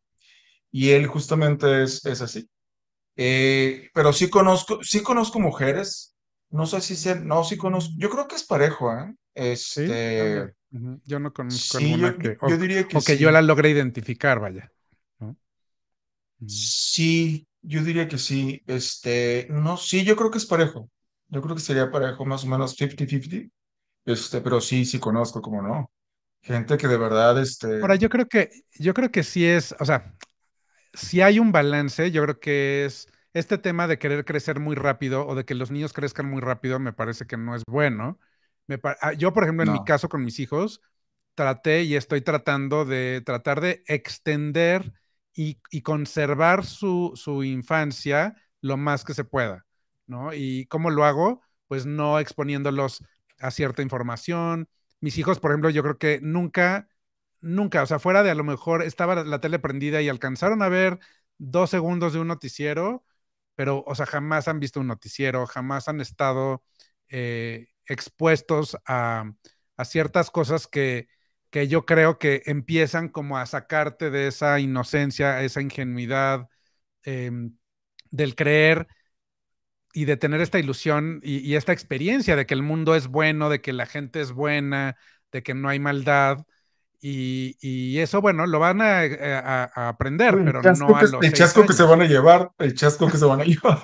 Y él justamente es, es así. Eh, pero sí conozco, sí conozco mujeres no sé si sea, no, sí conozco, yo creo que es parejo, ¿eh? Este... Yo no conozco sí, yo, yo diría que, yo la logré identificar, vaya. Sí, yo diría que sí. Este, no, sí, yo creo que es parejo. Yo creo que sería parejo, más o menos 50-50. Este, pero sí, sí conozco, como no. Gente que de verdad, este. Ahora, yo creo que, yo creo que sí es, o sea, si hay un balance, yo creo que es este tema de querer crecer muy rápido o de que los niños crezcan muy rápido me parece que no es bueno. Ah, yo, por ejemplo, en mi caso con mis hijos, traté y estoy tratando de tratar de extender y, conservar su, infancia lo más que se pueda, ¿no? ¿Y cómo lo hago? Pues no exponiéndolos a cierta información. Mis hijos, por ejemplo, yo creo que nunca, nunca, o sea, fuera de a lo mejor estaba la tele prendida y alcanzaron a ver dos segundos de un noticiero, pero, o sea, jamás han visto un noticiero, jamás han estado eh, expuestos a, ciertas cosas que, yo creo que empiezan como a sacarte de esa inocencia, esa ingenuidad em, del creer y de tener esta ilusión y, esta experiencia de que el mundo es bueno, de que la gente es buena, de que no hay maldad. Y, eso, bueno, lo van a, eh, aprender, pero no a El chasco que se van a llevar, el chasco que se van a llevar.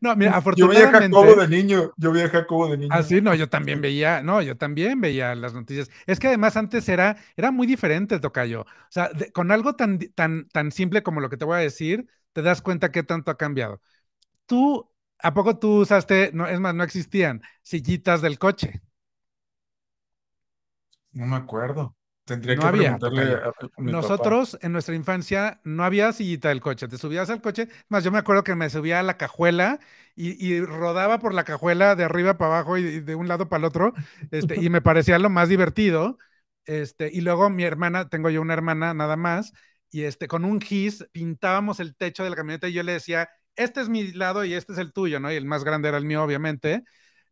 no, mira, afortunadamente. Yo veía como de niño, yo de niño. Ah, sí, no, yo también veía, no, yo también veía las noticias. Es que además antes era, era muy diferente, Tocayo. O sea, con algo tan, tan, tan simple como lo que te voy a decir, te das cuenta qué tanto ha cambiado. Tú, ¿a poco tú usaste, no, es más, no existían sillitas del coche? No me acuerdo. Tendría que preguntarle a, Nosotros en nuestra infancia no había sillita del coche. Te subías al coche. Más yo me acuerdo que me subía a la cajuela y, rodaba por la cajuela de arriba para abajo y, de un lado para el otro. Este, y me parecía lo más divertido. Este, y luego mi hermana, tengo yo una hermana nada más, y este, con un gis pintábamos el techo de la camioneta y yo le decía, este es mi lado y este es el tuyo, ¿no? Y el más grande era el mío, obviamente.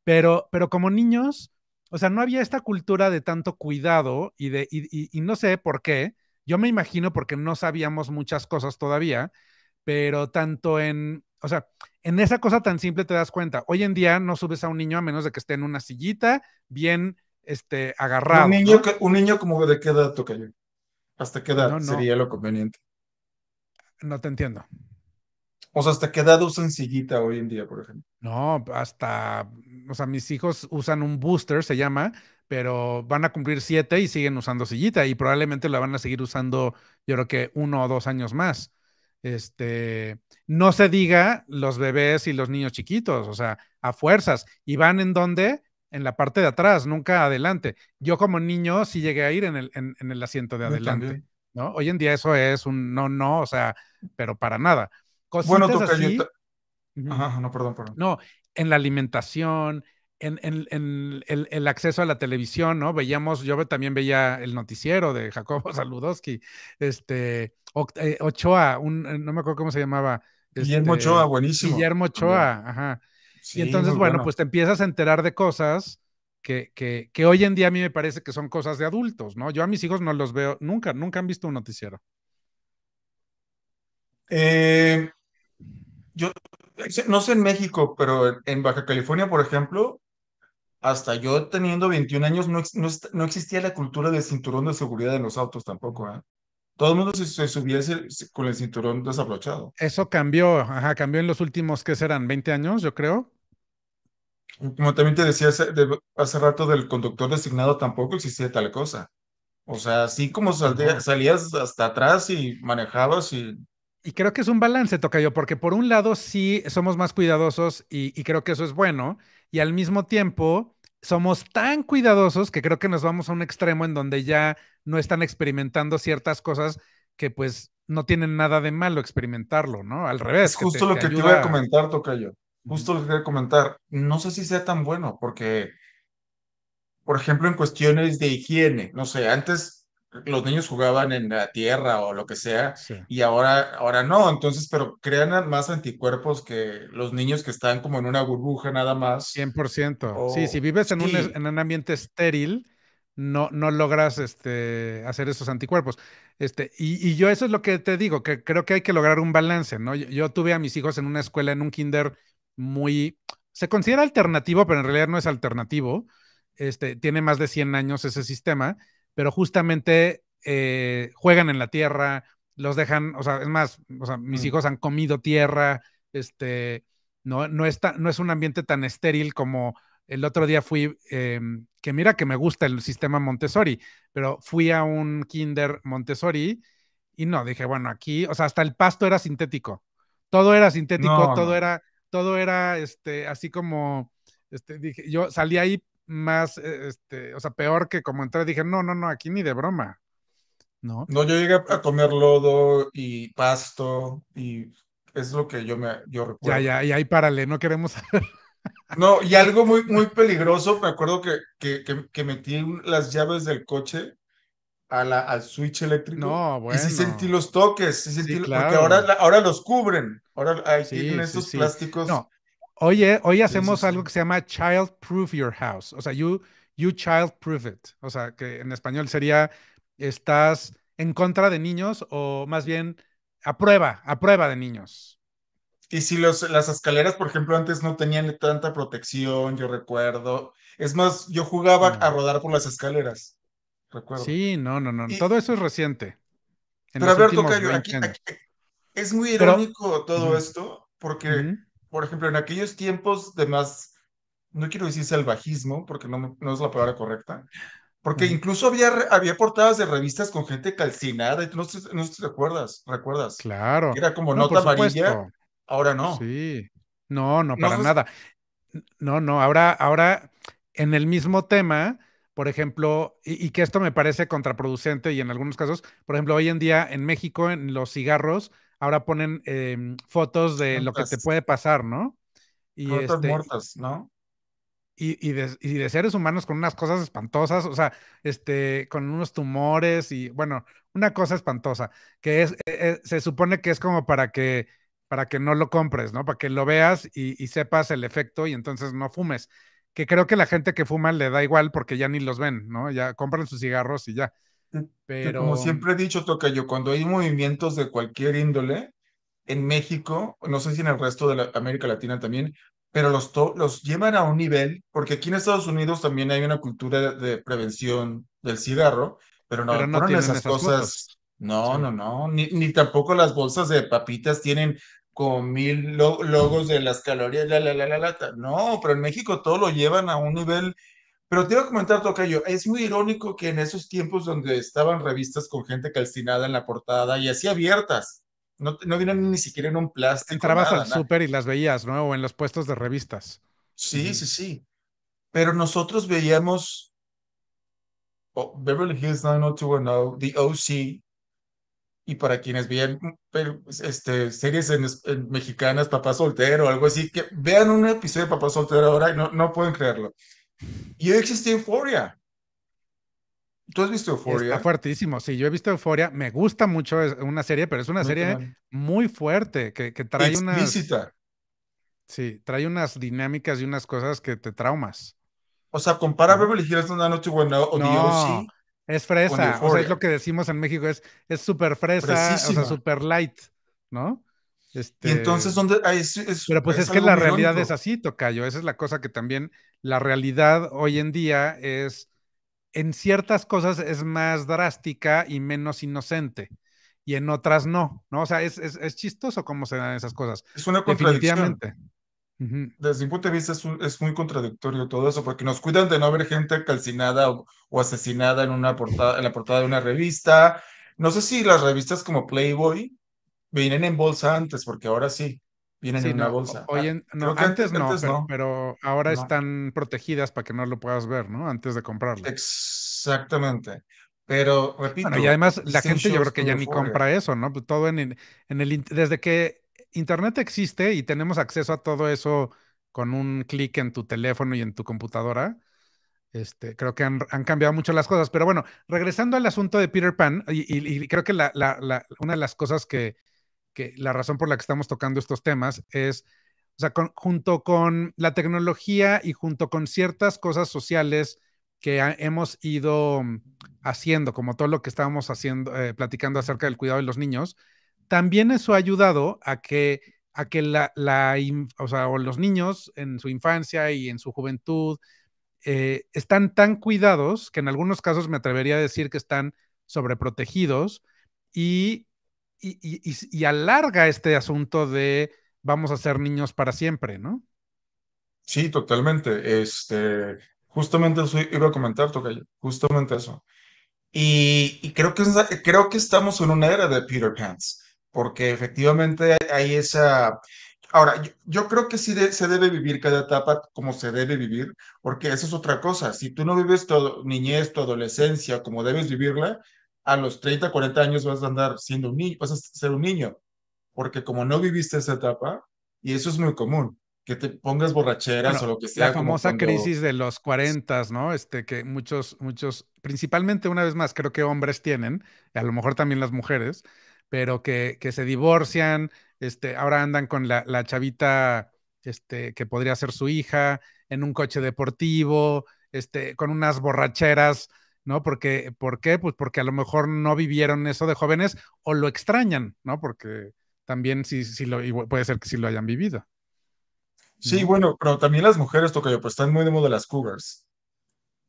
Pero, pero como niños, o sea, no había esta cultura de tanto cuidado y de, y, no sé por qué, yo me imagino porque no sabíamos muchas cosas todavía, pero tanto en, o sea, en esa cosa tan simple te das cuenta. Hoy en día no subes a un niño a menos de que esté en una sillita bien este, agarrado. Un niño, que, un niño como de qué edad toca yo. ¿Hasta qué edad sería lo conveniente? No te entiendo. O sea, ¿hasta qué edad usan sillita hoy en día, por ejemplo? No, hasta, o sea, mis hijos usan un booster, se llama, pero van a cumplir siete y siguen usando sillita y probablemente la van a seguir usando, yo creo que uno o dos años más. Este, no se diga los bebés y los niños chiquitos, o sea, a fuerzas. ¿Y van en dónde? En la parte de atrás, nunca adelante. Yo como niño sí llegué a ir en el, en, el asiento de adelante, ¿no? Hoy en día eso es un no, no, o sea, pero para nada. bueno, Ajá, no, perdón, perdón. No, en la alimentación, en, el, acceso a la televisión, ¿no? Veíamos, yo también veía el noticiero de Jacobo Saludowski, este, eh, Ochoa, un, eh, no me acuerdo cómo se llamaba. Guillermo este, Ochoa, buenísimo. Guillermo Ochoa, ajá. y entonces, bueno, pues te empiezas a enterar de cosas que, hoy en día a mí me parece que son cosas de adultos, ¿no? Yo a mis hijos no los veo, nunca, nunca han visto un noticiero. Eh, yo no sé en México, pero en Baja California, por ejemplo, hasta yo teniendo 21 años no, existía la cultura del cinturón de seguridad en los autos tampoco, ¿eh? Todo el mundo se, subiese con el cinturón desabrochado. Eso cambió, ajá, cambió en los últimos, ¿qué serán? ¿20 años, yo creo? Como también te decía hace, rato del conductor designado, tampoco existía tal cosa. O sea, así como salías hasta atrás y manejabas y y creo que es un balance, Tocayo, porque por un lado sí somos más cuidadosos y, creo que eso es bueno, y al mismo tiempo somos tan cuidadosos que creo que nos vamos a un extremo en donde ya no están experimentando ciertas cosas que pues no tienen nada de malo experimentarlo, ¿no? Al revés. Es justo lo que te, voy a comentar, Tocayo. Justo lo que a comentar. No sé si sea tan bueno, porque, por ejemplo, en cuestiones de higiene, no sé, antes los niños jugaban en la tierra o lo que sea, y ahora, ahora no, entonces, pero crean más anticuerpos que los niños que están como en una burbuja nada más. 100%. sí, si vives en, un, en un ambiente estéril, no, no logras este, hacer esos anticuerpos. Este, y, yo eso es lo que te digo, que creo que hay que lograr un balance, ¿no? Yo, tuve a mis hijos en una escuela, en un kinder muy... Se considera alternativo, pero en realidad no es alternativo. Este, tiene más de 100 años ese sistema pero justamente eh, juegan en la tierra, los dejan, o sea, es más, mis mm. hijos han comido tierra, este, no, no, está, no es un ambiente tan estéril como el otro día fui, em, que mira que me gusta el sistema Montessori, pero fui a un kinder Montessori y no, dije, bueno, aquí, o sea, hasta el pasto era sintético, todo era sintético, todo era, todo era, este, así como, este, dije, yo salí ahí más, e, este, o sea, peor que como entré, dije, no, no, no, aquí ni de broma. No, no yo llegué a comer lodo y pasto y es lo que yo me yo recuerdo. Ya, ya, y ahí parale, no queremos. no, y algo muy, muy peligroso, me acuerdo que, que, que, metí las llaves del coche a la, al switch eléctrico. No, bueno. Y sí sentí los toques, sí sentí porque ahora, ahora los cubren. Ahora ahí tienen esos plásticos. Hoy, hoy hacemos algo que se llama Child Proof Your House. O sea, you, you child proof it. O sea, que en español sería estás en contra de niños o más bien a prueba, a prueba de niños. Y si los, las escaleras, por ejemplo, antes no tenían tanta protección, yo recuerdo. Es más, yo jugaba a mm. rodar por las escaleras, recuerdo. Sí, no, no, no. Todo eso es reciente. pero aquí, es muy irónico todo esto, porque por ejemplo, en aquellos tiempos de más, no quiero decir salvajismo, porque no, no es la palabra correcta, porque incluso había, había portadas de revistas con gente calcinada, y no, te acuerdas, recuerdas. Claro. Era como nota amarilla, ahora no. Sí, no, no, para nada. No, no, ahora, ahora en el mismo tema, por ejemplo, y, y, que esto me parece contraproducente y en algunos casos, por ejemplo, hoy en día en México, en los cigarros, ahora ponen em, fotos de lo que te puede pasar, ¿no? Y fotos este muertas, ¿no? Y, de, seres humanos con unas cosas espantosas, o sea, este, con unos tumores y, bueno, una cosa espantosa, que es, e, e, se supone que es como para que, para que no lo compres, ¿no? Para que lo veas y, y sepas el efecto y entonces no fumes. Que creo que la gente que fuma le da igual porque ya ni los ven, ¿no? Ya compran sus cigarros y ya. Pero... Como siempre he dicho, Tocayo, cuando hay movimientos de cualquier índole, en México, no sé si en el resto de América Latina también, pero los, los llevan a un nivel, porque aquí en Estados Unidos también hay una cultura de, prevención del cigarro, pero no, tienen esas, cosas. No, no, no, ni, ni, tampoco las bolsas de papitas tienen como mil logos de las calorías, la, la, la, la, la. No, pero en México todo lo llevan a un nivel pero te iba a comentar, Tocayo, es muy irónico que en esos tiempos donde estaban revistas con gente calcinada en la portada y así abiertas, no, no vienen ni siquiera en un plástico. Entrabas nada, súper y las veías, ¿no? O en los puestos de revistas. Sí, sí, sí. Pero nosotros veíamos Beverly Hills 90210, The OC, y para quienes vean mm, pues, este, series en, mexicanas, Papá Soltero, algo así, que vean un episodio de Papá Soltero ahora y no, no pueden creerlo. Y existe Euforia. ¿Tú has visto Euforia? Está fuertísimo, sí, yo he visto Euforia. Me gusta mucho una serie, pero es una serie muy fuerte, que, que trae Explícita. unas... Sí, trae unas dinámicas y unas cosas que te traumas. O sea, compara Beverly Hills una noche buena o no, Es fresa, o sea, es lo que decimos en México, es súper fresa, o sea, súper light, ¿no? Este... Y entonces, este, ¿dónde? Ah, es, Pero pues es, que la realidad es así, Tocayo, esa es la cosa que también la realidad hoy en día es, en ciertas cosas es más drástica y menos inocente, y en otras no, ¿no? O sea, es, es, es chistoso cómo se dan esas cosas. Es una contradicción. Desde mi punto de vista es, muy contradictorio todo eso, porque nos cuidan de no haber gente calcinada o, o, asesinada en, una portada, en la portada de una revista. No sé si las revistas como Playboy vienen en bolsa antes, porque ahora sí, Vienen en una bolsa. Hoy no, antes, no, pero, ahora están protegidas para que no lo puedas ver, ¿no? Antes de comprarlo. Exactamente. Pero, repito. y además la gente yo creo que ya ni compra eso, ¿no? Pues todo en, el... Desde que Internet existe y tenemos acceso a todo eso con un clic en tu teléfono y en tu computadora, este, creo que han, cambiado mucho las cosas. Pero bueno, regresando al asunto de Peter Pan, y, creo que una de las cosas que, que la razón por la que estamos tocando estos temas es, o sea, junto con la tecnología y junto con ciertas cosas sociales que hemos ido haciendo, como todo lo que estábamos haciendo, eh, platicando acerca del cuidado de los niños, también eso ha ayudado a que, a que la, los niños en su infancia y en su juventud eh, están tan cuidados que en algunos casos me atrevería a decir que están sobreprotegidos y y, alarga este asunto de vamos a ser niños para siempre, ¿no? Sí, totalmente. Este, justamente eso iba a comentar, Tocayo, justamente eso. Y, creo, que, creo que estamos en una era de Peter Pan, porque efectivamente hay esa... Ahora, yo, creo que sí se debe vivir cada etapa como se debe vivir, porque eso es otra cosa. Si tú no vives tu niñez, tu adolescencia como debes vivirla, a los 30, 40 años vas a andar siendo un niño, vas a ser un niño, porque como no viviste esa etapa, y eso es muy común, que te pongas borracheras o lo que sea. La famosa crisis de los 40, ¿no? Este, que muchos, muchos, principalmente una vez más, creo que hombres tienen, a lo mejor también las mujeres, pero que, que se divorcian, este, ahora andan con la, la chavita este, que podría ser su hija, en un coche deportivo, este, con unas borracheras ¿no? Porque, ¿Por qué? Pues porque a lo mejor no vivieron eso de jóvenes o lo extrañan, ¿no? Porque también sí, sí lo, puede ser que sí lo hayan vivido. Sí, bueno, pero también las mujeres, toca yo, pues están muy de moda las cougars.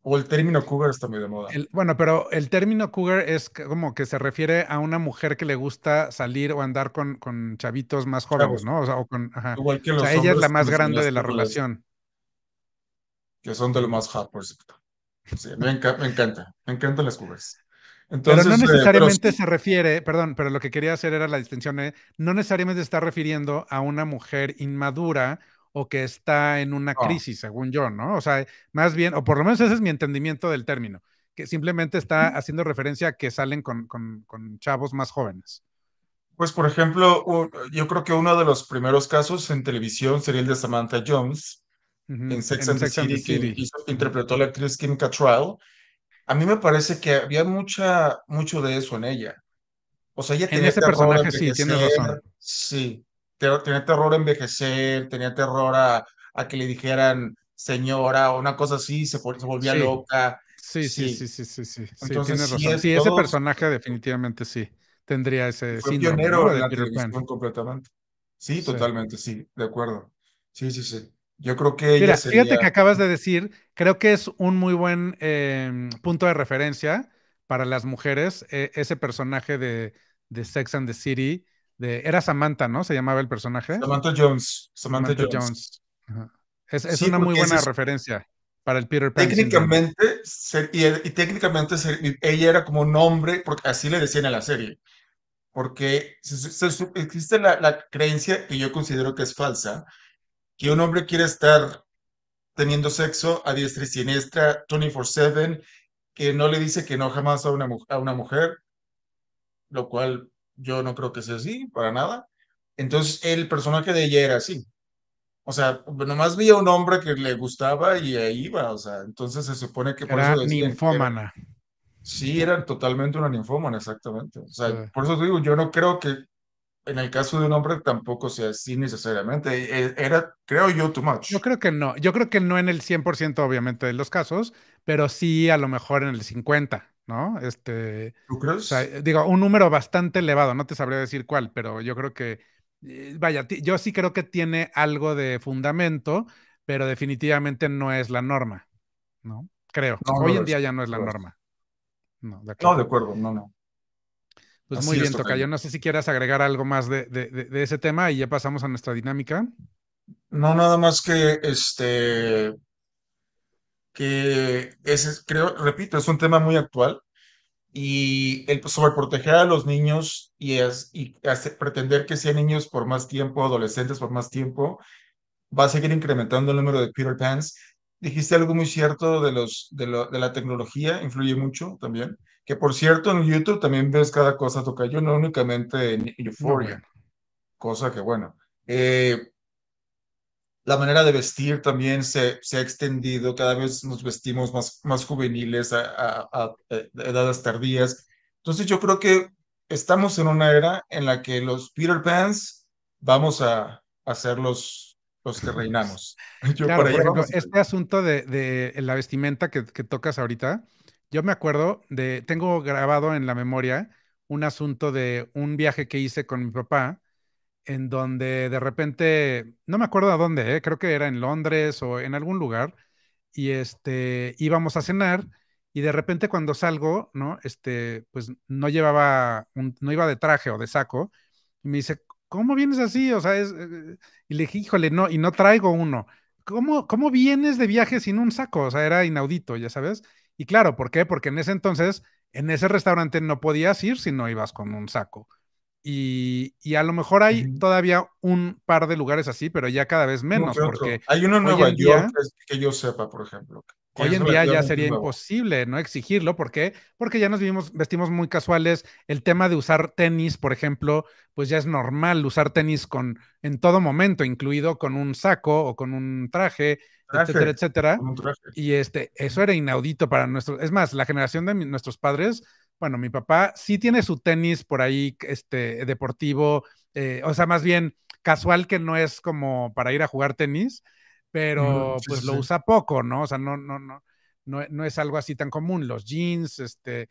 O el término cougar está muy de moda. bueno, pero el término cougar es como que se refiere a una mujer que le gusta salir o andar con, con chavitos más jóvenes, ¿no? O sea, o con, ajá. o sea ella es la más grande de la relación. Que son de lo más hot, por cierto me, me, encanta, me encantan las cubas. pero no eh, necesariamente se refiere, perdón, pero lo que quería hacer era la distinción, ¿eh? no necesariamente se está refiriendo a una mujer inmadura o que está en una crisis, según yo, ¿no? O sea, más bien, o por lo menos ese es mi entendimiento del término, que simplemente está haciendo referencia a que salen con, con chavos más jóvenes. Pues, por ejemplo, yo creo que uno de los primeros casos en televisión sería el de Samantha Jones, en Sex, and, the City, que interpretó la actriz Kim Cattrall, a mí me parece que había mucha, mucho de eso en ella. O sea, ella en tenía ese terror personaje, envejecer, sí, razón. Sí, tenía terror a envejecer, tenía terror a, que le dijeran señora o una cosa así, se, volvía loca. Sí, sí, sí, sí, sí, sí. Entonces, razón. sí, ese personaje eh, definitivamente sí tendría ese Fue síndrome. Pionero de completamente. Sí, totalmente, sí, de acuerdo. Sí, sí, sí. Yo creo que. fíjate que acabas de decir, creo que es un muy buen em, punto de referencia para las mujeres, eh, ese personaje de, de, Sex and the City, de, era Samantha, ¿no? Se llamaba el personaje. Samantha Jones. Samantha, Jones. Es, es una muy buena referencia para el Peter Pan. Técnicamente, se, y, técnicamente ella era como un hombre, porque así le decían a la serie. Porque existe la, la creencia que yo considero que es falsa, que un hombre quiere estar teniendo sexo a diestra y siniestra, 24/7, que no le dice que no jamás a una, mujer, lo cual yo no creo que sea así, para nada. Entonces el personaje de ella era así. O sea, nomás vi a un hombre que le gustaba y ahí iba, o sea, entonces se supone que por era eso ninfómana. sí, era totalmente una ninfómana, exactamente. O sea, por eso digo, yo no creo que en el caso de un hombre tampoco sea así necesariamente. E, era, creo yo, too much. Yo creo que no. Yo creo que no en el 100% obviamente de los casos, pero sí a lo mejor en el 50%, ¿no? Este, digo, un número bastante elevado. No te sabría decir cuál, pero yo creo que, eh, vaya, yo sí creo que tiene algo de fundamento, pero definitivamente no es la norma, ¿no? Creo. Hoy en día ya no es la norma. No, de No, de acuerdo. No, no. Pues muy bien, Tocayo. No sé si quieras agregar algo más de, de, ese tema y ya pasamos a nuestra dinámica. No, nada más que este que ese creo, repito, es un tema muy actual y el pues, sobreproteger a los niños y, es, y pretender que sean niños por más tiempo, adolescentes por más tiempo, va a seguir incrementando el número de Peter Pans. Dijiste algo muy cierto de, los, de, lo, de la tecnología, influye mucho también. Que por cierto, en YouTube también ves cada cosa toca yo, no únicamente en Euphoria. cosa que, bueno. Eh, la manera de vestir también se, se, ha extendido, cada vez nos vestimos más, más juveniles a, eh, edades tardías. Entonces yo creo que estamos en una era en la que los Peter Pans vamos a, ser los, los que reinamos. este asunto de, de la vestimenta que tocas ahorita, yo me acuerdo de, tengo grabado en la memoria un asunto de un viaje que hice con mi papá, en donde de repente, no me acuerdo a dónde, ¿eh? creo que era en Londres o en algún lugar, y este, íbamos a cenar y de repente cuando salgo, ¿no? Este, pues no llevaba, no iba de traje o de saco, y me dice, ¿cómo vienes así? O sea, es, eh, y le dije, híjole, no, y no traigo uno. ¿Cómo, ¿Cómo vienes de viaje sin un saco? O sea, era inaudito, ya sabes. Y claro, ¿por qué? Porque en ese entonces, en ese restaurante no podías ir si no ibas con un saco. Y, a lo mejor hay todavía un par de lugares así, pero ya cada vez menos. hay uno en Nueva en York que yo sepa, por ejemplo. Hoy en día ya sería imposible no exigirlo. ¿Por qué? Porque ya nos vestimos muy casuales. El tema de usar tenis, por ejemplo, pues ya es normal usar tenis con, en todo momento, incluido con un saco o con un traje, etcétera, etcétera. Y este, eso era inaudito para nuestros. Es más, la generación de nuestros padres bueno, mi papá sí tiene su tenis por ahí, este, deportivo, eh, o sea, más bien casual que no es como para ir a jugar tenis, pero pues lo usa poco, ¿no? O sea, no, no, no, no, es algo así tan común. Los jeans, este,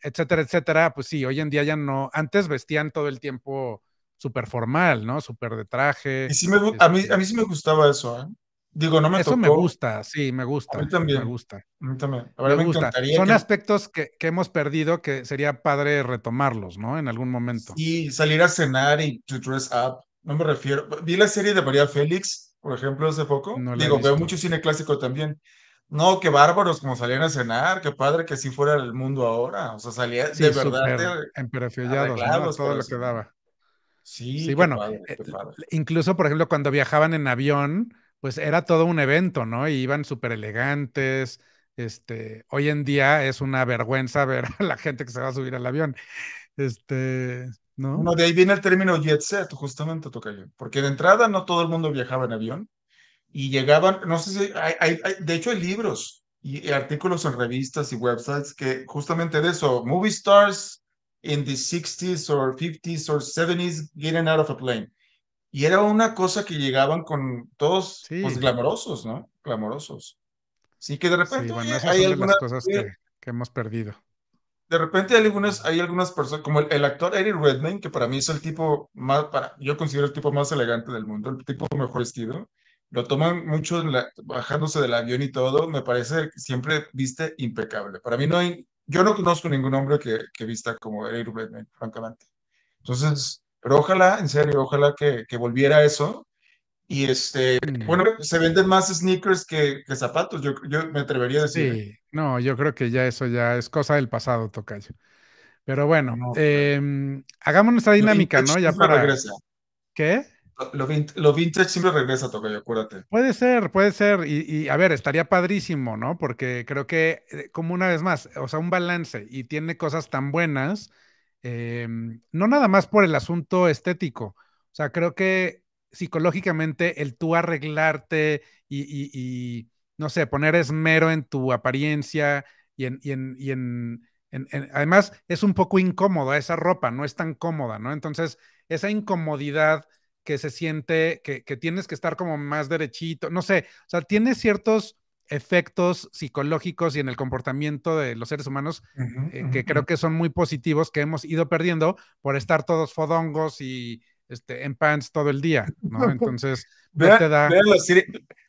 etcétera, etcétera, pues sí, hoy en día ya no, antes vestían todo el tiempo súper formal, ¿no? Súper de traje. Y sí me, a, mí, a este mí sí me gustaba eso, ¿eh? Digo, no me Eso me gusta, sí, me gusta. A mí también. Me gusta. A mí también. me, Son aspectos que, que, hemos perdido que sería padre retomarlos, ¿no? En algún momento. Y salir a cenar y to dress up. No me refiero. Vi la serie de María Félix, por ejemplo, hace poco. No Digo, veo mucho cine clásico también. No, qué bárbaros como salían a cenar, qué padre que así fuera el mundo ahora. O sea, salía de verdad. todo lo que daba. Sí, sí bueno, eh, incluso por ejemplo cuando viajaban en avión, pues era todo un evento, ¿no? iban súper elegantes. Este, hoy en día es una vergüenza ver a la gente que se va a subir al avión. Este, ¿no? de ahí viene el término jet set, justamente, toca yo, Porque de entrada no todo el mundo viajaba en avión y llegaban, no sé si, hay, de hecho hay libros y artículos en revistas y websites que justamente de eso, movie stars in the 60s or 50s or 70s getting out of a plane. Y era una cosa que llegaban con todos, pues, glamorosos, ¿no? Glamorosos. Sí, que de repente hay algunas cosas que, hemos perdido. De repente hay algunas, hay algunas personas, como el, actor Eric Redmayne, que para mí es el tipo más, para, yo considero el tipo más elegante del mundo, el tipo mejor vestido. Lo toman mucho bajándose del avión y todo. Me parece que siempre viste impecable. Para mí no hay, yo no conozco ningún hombre que, que vista como Eddie Redmayne, francamente. Entonces, pero ojalá, en serio, ojalá que, que volviera eso. Y este, mm. bueno, se venden más sneakers que, que zapatos, yo, yo, me atrevería a decir. Sí, ¿eh? no, yo creo que ya eso ya es cosa del pasado, Tocayo. Pero bueno, em, hagamos nuestra dinámica, ¿no? Ya para... regresa. ¿Qué? Lo, vintage siempre regresa, Tocayo, acuérdate. Puede ser, puede ser. Y, y, a ver, estaría padrísimo, ¿no? Porque creo que, eh, como una vez más, o sea, un balance y tiene cosas tan buenas Em, no nada más por el asunto estético, o sea, creo que psicológicamente el tú arreglarte y, no sé, poner esmero en tu apariencia y en, y en, además es un poco incómoda esa ropa, no es tan cómoda, ¿no? Entonces, esa incomodidad que se siente, que, tienes que estar como más derechito, no sé, o sea, tienes ciertos efectos psicológicos y en el comportamiento de los seres humanos eh, que creo que son muy positivos que hemos ido perdiendo por estar todos fodongos y este, en pants todo el día, ¿no? Entonces, pues,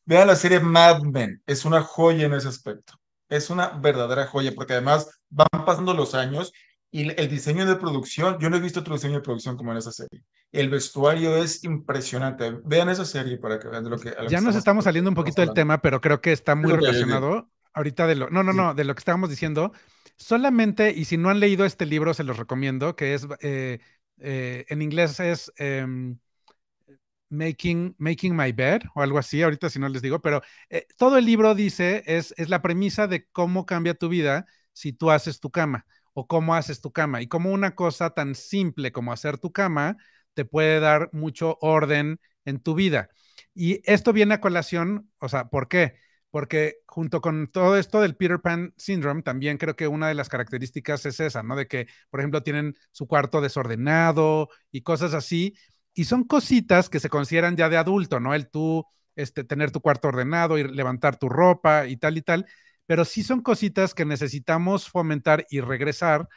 vean la serie Mad Men, es una joya en ese aspecto, es una verdadera joya porque además van pasando los años y el diseño de producción, yo no he visto otro diseño de producción como en esa serie. El vestuario es impresionante. Vean esa serie para que vean lo que... ya nos estamos saliendo un poquito del tema, pero creo que está muy relacionado ahorita de lo... No, no, no, de lo que estábamos diciendo. Solamente, y si no han leído este libro, se los recomiendo, que es... Eh, eh, en inglés es... Em, Making, Making My Bed o algo así, ahorita si no les digo, pero eh, todo el libro dice, es, es la premisa de cómo cambia tu vida si tú haces tu cama o cómo haces tu cama y cómo una cosa tan simple como hacer tu cama te puede dar mucho orden en tu vida. Y esto viene a colación, o sea, ¿por qué? Porque junto con todo esto del Peter Pan Syndrome, también creo que una de las características es esa, ¿no? De que, por ejemplo, tienen su cuarto desordenado y cosas así. Y son cositas que se consideran ya de adulto, ¿no? El tú este, tener tu cuarto ordenado, ir, levantar tu ropa y tal y tal, pero sí son cositas que necesitamos fomentar y regresar,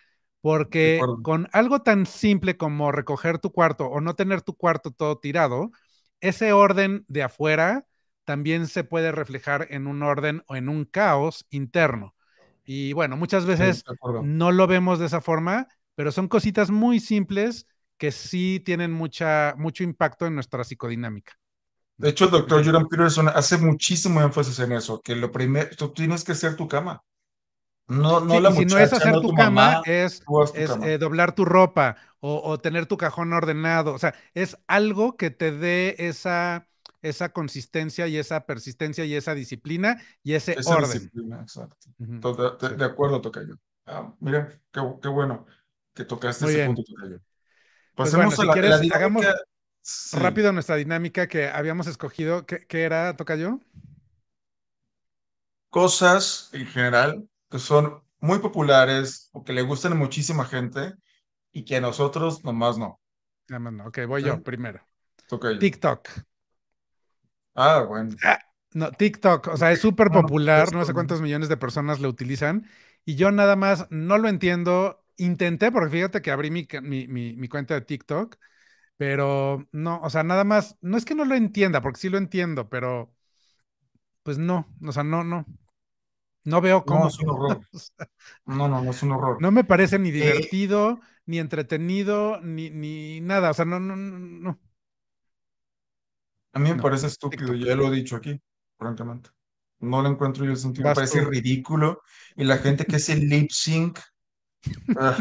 porque con algo tan simple como recoger tu cuarto o no tener tu cuarto todo tirado, ese orden de afuera también se puede reflejar en un orden o en un caos interno. Y bueno, muchas veces no lo vemos de esa forma, pero son cositas muy simples que sí tienen mucha, mucho impacto en nuestra psicodinámica. De hecho, el doctor Jordan Peterson hace muchísimo énfasis en eso, que lo primero, tú tienes que hacer tu cama. No, no la si no es hacer tu, cama, es, eh, doblar tu ropa o, tener tu cajón ordenado. O sea, es algo que te dé esa, esa consistencia y esa persistencia y esa disciplina y ese orden. de, acuerdo, Tocayo. Ah, mira, qué, bueno que tocaste ese punto, Tocayo. Pues Pasemos a la, rápido nuestra dinámica que habíamos escogido. ¿Qué, qué era, toca yo? Cosas en general que son muy populares o que le gustan a muchísima gente y que a nosotros nomás no. Nomás no. Ok, voy yo primero. TikTok. Ah, bueno. Ah, no, TikTok, o sea, es súper popular, no, sé cuántos millones de personas lo utilizan y yo nada más no lo entiendo. Intenté, porque fíjate que abrí mi, mi, mi cuenta de TikTok pero no, o sea, nada más, no es que no lo entienda, porque sí lo entiendo, pero pues no, o sea, no, no. No veo cómo. No, es un horror. no, no, no es un horror. No me parece ni eh, divertido, ni entretenido, ni, ni nada. O sea, no, no, no. A mí me parece estúpido, ya lo he dicho aquí, francamente. No lo encuentro yo el sentido. me parece ridículo. Y la gente que hace lip sync. Ah.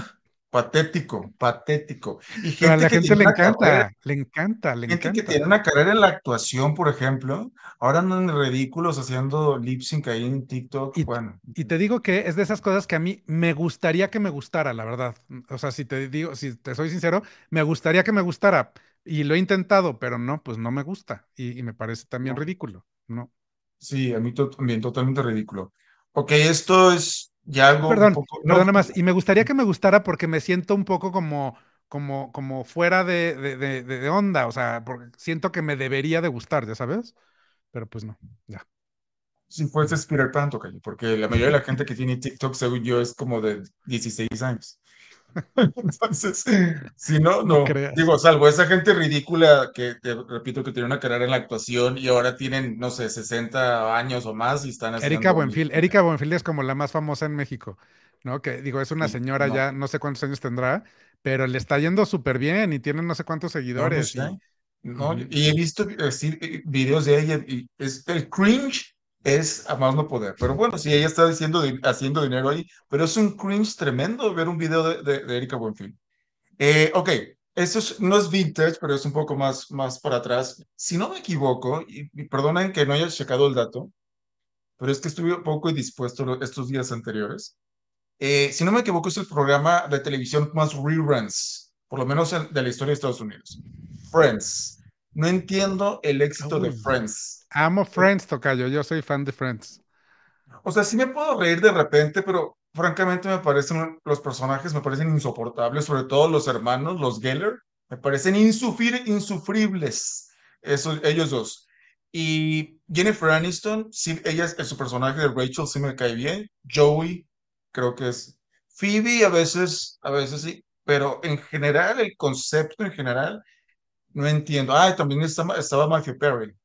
Patético, patético. Y a la gente le encanta, le encanta, le gente que tiene una carrera en la actuación, por ejemplo, ahora andan ridículos haciendo lip sync ahí en TikTok. Y, bueno. y te digo que es de esas cosas que a mí me gustaría que me gustara, la verdad. O sea, si te digo, si te soy sincero, me gustaría que me gustara. Y lo he intentado, pero no, pues no me gusta. Y, me parece también ridículo, ¿no? Sí, a mí también totalmente ridículo. Ok, esto es ya algo Perdón, perdón más. Y me gustaría que me gustara porque me siento un poco como, como, como fuera de, de, onda. O sea, porque siento que me debería de gustar, ya sabes. Pero pues no, ya. Si puedes respirar tanto, porque la mayoría de la gente que tiene TikTok, según yo, es como de 16 años. Entonces, si no, no. Digo, salvo esa gente ridícula que, te repito, que tiene una carrera en la actuación y ahora tienen, no sé, 60 años o más y están haciendo... Erika Buenfil. Erika Buenfil es como la más famosa en México, ¿no? Que digo, es una señora ya, no sé cuántos años tendrá, pero le está yendo súper bien y tiene no sé cuántos seguidores. No, y, he visto eh, eh, videos de ella y es el cringe es a más no poder. Pero bueno, sí, ella está haciendo dinero ahí, pero es un cringe tremendo ver un video de, Erika Buenfil. Eh, ok, eso no es vintage, pero es un poco más, más para atrás. Si no me equivoco, y, perdonen que no haya checado el dato, pero es que estuve poco dispuesto estos días anteriores. Eh, si no me equivoco, es el programa de televisión más reruns, por lo menos de la historia de Estados Unidos. Friends. No entiendo el éxito de Friends Amo Friends, Tocayo. Yo soy fan de Friends. O sea, sí me puedo reír de repente, pero francamente me parecen, los personajes me parecen insoportables, sobre todo los hermanos, los Geller, me parecen insufribles, eso, ellos dos. Y Jennifer Aniston, sí, ella su personaje de Rachel, sí me cae bien. Joey, creo que es. Phoebe, a veces, a veces sí, pero en general, el concepto en general, no entiendo. Ah, también estaba, estaba Matthew Perry.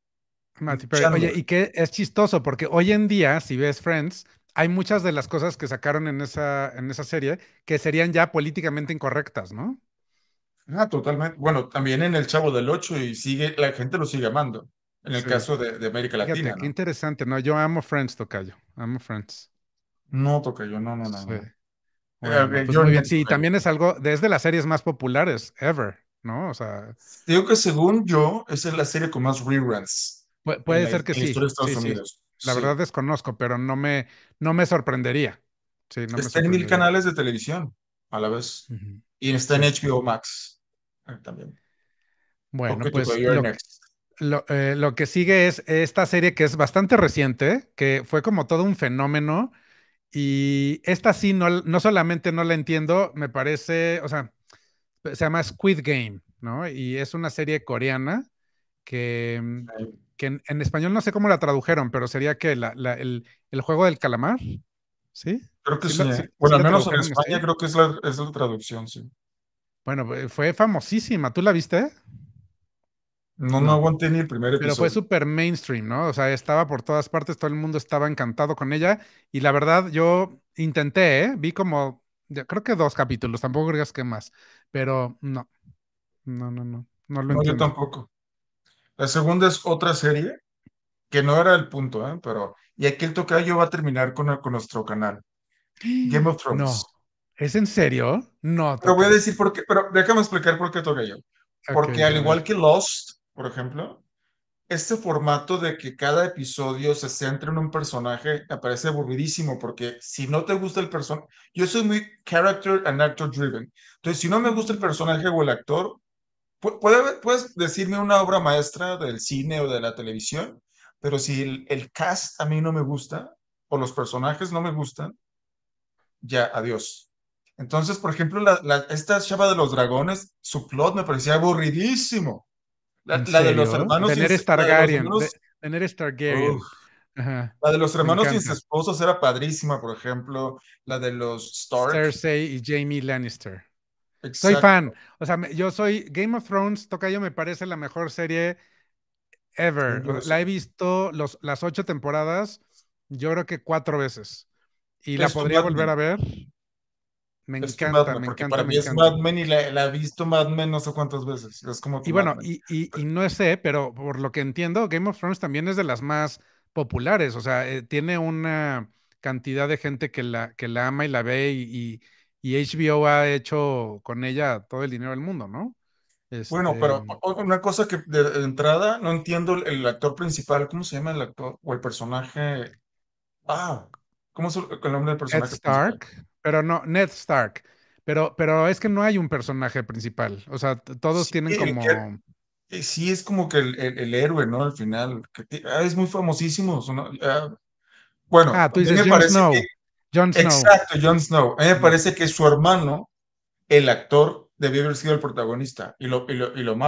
Ah, oye, y que es chistoso, porque hoy en día, si ves Friends, hay muchas de las cosas que sacaron en esa, en esa serie que serían ya políticamente incorrectas, ¿no? Ah, totalmente. Bueno, también en El Chavo del Ocho y sigue, la gente lo sigue amando. En el caso de, América Latina. Qué interesante, ¿no? Yo amo Friends, Tocayo. Amo Friends. No, Tocayo, no, no, no. Sí. Pues sí, también es algo, es de las series más populares ever, ¿no? O sea. Digo que según yo, es la serie con más reruns puede ser que sí. La verdad desconozco, pero no me, no me sorprendería. está en mil canales de televisión a la vez. Y está en HBO Max ah, también. Bueno, pues eh, lo, que sigue es esta serie que es bastante reciente, que fue como todo un fenómeno. Y esta sí, no, solamente no la entiendo, me parece, o sea, se llama Squid Game, ¿no? Y es una serie coreana que, mm, que en, español no sé cómo la tradujeron, pero sería que el, juego del calamar, ¿sí? Creo que ¿eh? bueno, al menos en España creo que es la, traducción, sí. Bueno, eh, fue famosísima. ¿Tú la viste? No, no aguanté ni el primer episodio. Pero fue súper mainstream, ¿no? O sea, estaba por todas partes, todo el mundo estaba encantado con ella. Y la verdad, yo intenté, ¿eh? Vi como, creo que dos capítulos, tampoco creas que más. Pero no, no, no, no. No, lo no, yo tampoco. La segunda es otra serie, que no era el punto, ¿eh? pero. Y aquí el tocayo va a terminar con, con nuestro canal. Game of Thrones. No. ¿Es en serio? No. te voy a decir por qué. Pero déjame explicar por qué yo Porque al igual que Lost, por ejemplo, este formato de que cada episodio se centra en un personaje me parece aburridísimo porque si no te gusta el personaje, yo soy muy character and actor driven. Entonces, si no me gusta el personaje o el actor, puedes decirme una obra maestra del cine o de la televisión, pero si el, cast a mí no me gusta o los personajes no me gustan, ya, adiós. Entonces, por ejemplo, esta chava de los dragones, su plot me parecía aburridísimo. La, de los hermanos... la de los hermanos esposos era padrísima, por ejemplo. La de los Stark. Cersei y Jamie Lannister. Soy fan. O sea, yo soy Game of Thrones, toca yo, me parece la mejor serie ever. La he visto las ocho temporadas, yo creo que cuatro veces. Y la podría volver a ver. Me encanta, me encanta. Para mí es Mad Batman y la, he visto más no sé cuántas veces. Es como y bueno, y, no sé, pero por lo que entiendo, Game of Thrones también es de las más populares. O sea, eh, tiene una cantidad de gente que la, que la ama y la ve y y HBO ha hecho con ella todo el dinero del mundo, ¿no? Bueno, pero este, una cosa que de entrada no entiendo el, actor principal, ¿cómo se llama el actor o el personaje? Ah, ¿cómo es el nombre del personaje? Ned Stark, pero no, Ned Stark. Pero, pero es que no hay un personaje principal. O sea, todos tienen como. Eh, sí, es como que el, héroe, ¿no? Al final. Ah, es muy famosísimo. Ah, bueno, ah, tú dices Jon Snow. Exacto, Jon Snow. A mí me parece que su hermano, el actor, debió haber sido el protagonista y lo, y lo, y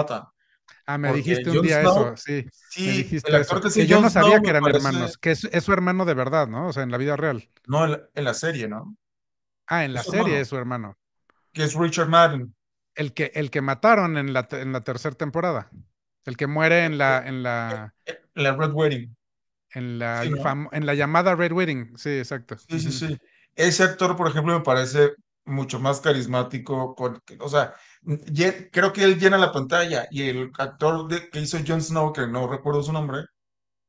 Ah, me dijiste un día eso, sí. Sí, dijiste el que, yo no sabía que eran hermanos, que es, su hermano de verdad, ¿no? O sea, en la vida real. No, en la, serie, ¿no? Ah, en la serie es su hermano. Que es Richard Madden. El que, el que mataron en la, en la tercera temporada. El que muere en la, eh, en la... Eh, la Red Wedding. En la, en la llamada Red Wedding, sí, exacto. Sí, sí, sí. Ese actor, por ejemplo, me parece mucho más carismático, con, o sea, creo que él llena la pantalla y el actor de, que hizo Jon Snow, que no recuerdo su nombre,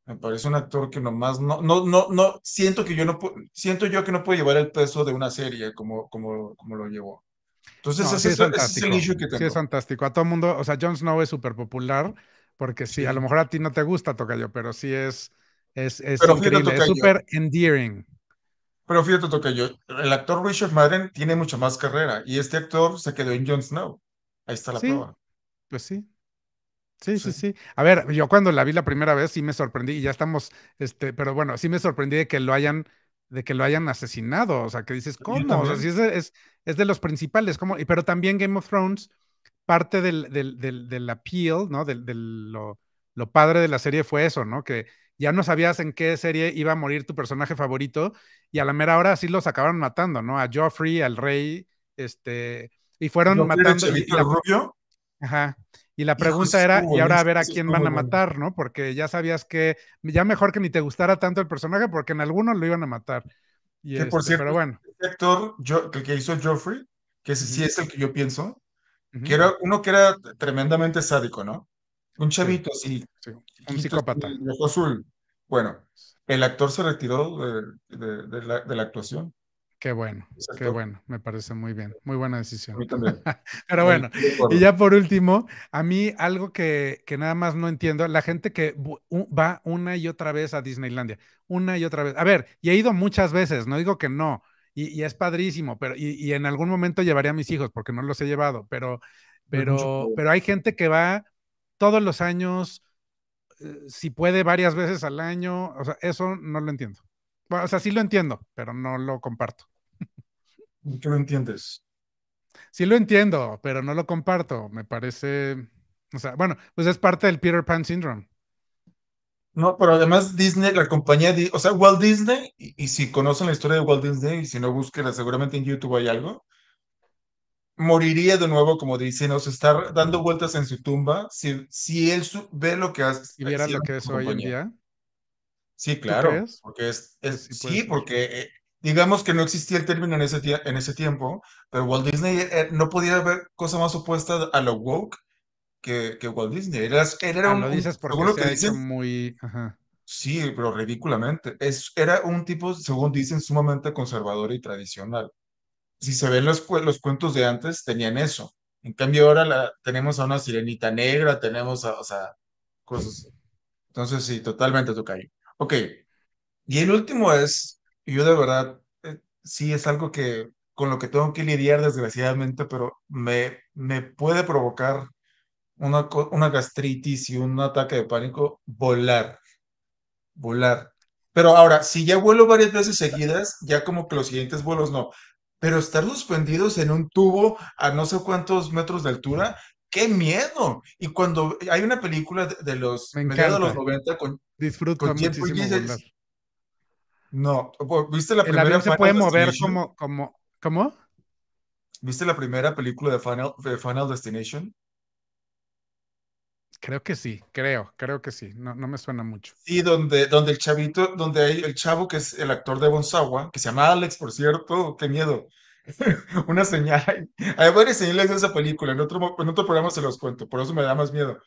me parece un actor que nomás no, no, no, no, siento que yo no siento yo que no puedo llevar el peso de una serie como, como, como lo llevó. Entonces, ese, es, el issue que tengo. Sí, es fantástico. A todo mundo, o sea, Jon Snow es súper popular, porque sí, a lo mejor a ti no te gusta, Tocayo, pero sí es es, es súper endearing. Pero fíjate, yo el actor Richard Madden tiene mucha más carrera y este actor se quedó en Jon Snow. Ahí está la prueba. Pues sí. sí. Sí, sí, A ver, yo cuando la vi la primera vez sí me sorprendí y ya estamos, este, pero bueno, sí me sorprendí de que lo hayan, de que lo hayan asesinado. O sea, que dices, ¿cómo? es, de los principales, ¿cómo? pero también Game of Thrones, parte del, del, del, appeal, ¿no? Del, lo, lo padre de la serie fue eso, ¿no? Que ya no sabías en qué serie iba a morir tu personaje favorito y a la mera hora sí los acabaron matando, ¿no? A Joffrey, al rey, este, y fueron matando. Y la, Ajá. Y la pregunta era, y ahora a ver a quién van a matar, ¿no? Porque ya sabías que, ya mejor que ni te gustara tanto el personaje, porque en alguno lo iban a matar. Y que por este, cierto, pero bueno. el este actor el que hizo Joffrey, que sí, es el que yo pienso, que era uno que era tremendamente sádico, ¿no? Un chavito sí, Un psicópata. azul. Bueno, el actor se retiró de, la, actuación. Qué bueno, qué bueno, me parece muy bien, muy buena decisión. Pero bueno, y ya por último, a mí algo que, nada más no entiendo, la gente que va una y otra vez a Disneylandia, una y otra vez, a ver, y he ido muchas veces, no digo que no, y, es padrísimo, pero y, en algún momento llevaré a mis hijos porque no los he llevado, pero pero, pero hay gente que va todos los años, eh, si puede varias veces al año, o sea, eso no lo entiendo. o sea, sí lo entiendo, pero no lo comparto. ¿Qué lo entiendes? Sí lo entiendo, pero no lo comparto. Me parece, o sea, bueno, pues es parte del Peter Pan Syndrome. No, pero además Disney, la compañía, o sea, Walt Disney, y, si conocen la historia de Walt Disney, y si no, busquen, seguramente en YouTube hay algo moriría de nuevo, como dicen, o sea, estar dando vueltas en su tumba si, él ve lo que hace. ¿Y lo que es hoy en día? Sí, claro. Porque es, eh, sí, porque digamos que no existía el término en ese, en ese tiempo, pero Walt Disney eh, eh, no podía haber cosa más opuesta a lo woke que, que Walt Disney. Era, ah, era que dicen, muy... Sí, pero ridículamente. era un tipo, según dicen, sumamente conservador y tradicional si se ven los, los cuentos de antes, tenían eso. En cambio, ahora la, tenemos a una sirenita negra, tenemos a, o sea, cosas. Entonces, sí, totalmente ahí. Ok. Y el último es, yo de verdad, eh, sí es algo que con lo que tengo que lidiar, desgraciadamente, pero me, me puede provocar una, una gastritis y un ataque de pánico, volar. Volar. Pero ahora, si ya vuelo varias veces seguidas, ya como que los siguientes vuelos no pero estar suspendidos en un tubo a no sé cuántos metros de altura, qué miedo. Y cuando hay una película de, los mediados de los 90 con Disfruto con muchísimo No, ¿viste la primera? película? se puede mover como como ¿cómo? ¿Viste la primera película de Final Destination? Creo que sí, creo, creo que sí, no, no me suena mucho. Sí, donde, donde el chavito, donde hay el chavo que es el actor de Bonsawa, que se llama Alex, por cierto, qué miedo. Una señal, hay varias señales en esa película, en otro, en otro programa se los cuento, por eso me da más miedo.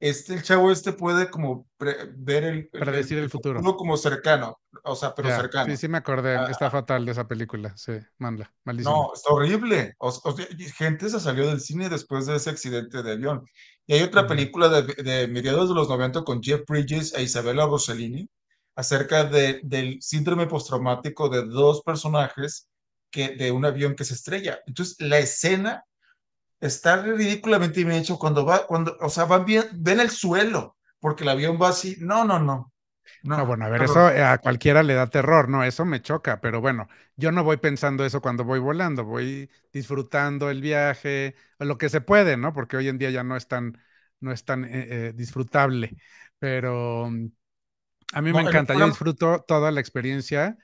Este, el chavo este puede como ver el... Predecir el, futuro. no como cercano, o sea, pero cercano. Sí, sí me acordé, ah, está ah. fatal de esa película, sí, manda, malísimo. No, está horrible. gente se salió del cine después de ese accidente de avión. Y hay otra película de, mediados de los 90 con Jeff Bridges e Isabella Rossellini acerca del síndrome postraumático de dos personajes que, de un avión que se estrella. Entonces, la escena está ridículamente bien hecho cuando va, cuando, o sea, van bien, ven el suelo, porque el avión va así. No, no, no. No, ah, bueno, a ver, ah, eso a cualquiera le da terror, ¿no? Eso me choca, pero bueno, yo no voy pensando eso cuando voy volando, voy disfrutando el viaje, lo que se puede, ¿no? Porque hoy en día ya no es tan, no es tan eh, eh, disfrutable, pero mm, a mí me encanta, yo disfruto toda la experiencia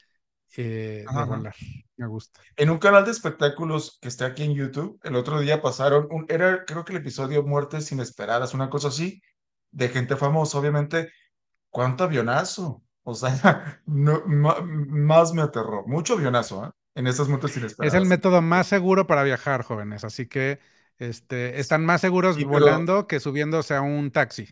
eh, de volar, me gusta. En un canal de espectáculos que está aquí en YouTube, el otro día pasaron, un, era creo que el episodio Muertes Inesperadas, una cosa así, de gente famosa, obviamente cuánto avionazo. O sea, más me aterró. Mucho avionazo, ¿eh? En esas motos inesperadas. Es el método más seguro para viajar, jóvenes. Así que este, están más seguros volando que subiéndose a un taxi.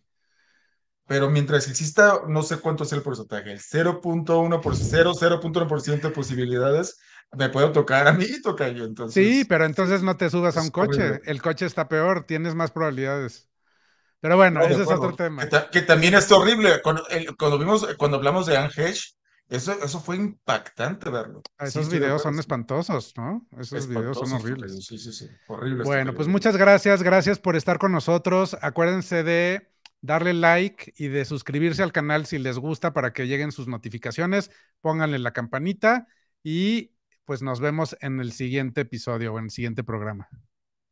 Pero mientras exista, no sé cuánto es el porcentaje, el 0.1 de posibilidades, me puedo tocar a mí y tocar yo. Entonces, sí, pero entonces no te subas a un coche. El coche está peor, tienes más probabilidades. Pero bueno, ese es otro tema. Que, también está horrible. Cuando, vimos, cuando hablamos de Anne eso, eso fue impactante verlo. Ah, esos videos son espantosos, ¿no? Esos videos son horribles. Sí, sí, sí. Horribles. Bueno, pues muchas gracias. Gracias por estar con nosotros. Acuérdense de darle like y de suscribirse al canal si les gusta para que lleguen sus notificaciones. Pónganle la campanita y pues nos vemos en el siguiente episodio o en el siguiente programa.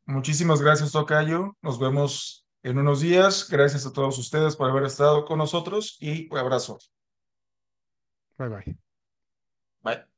Muchísimas gracias, Tocayo. Nos vemos en unos días. Gracias a todos ustedes por haber estado con nosotros y un abrazo. Bye bye. Bye.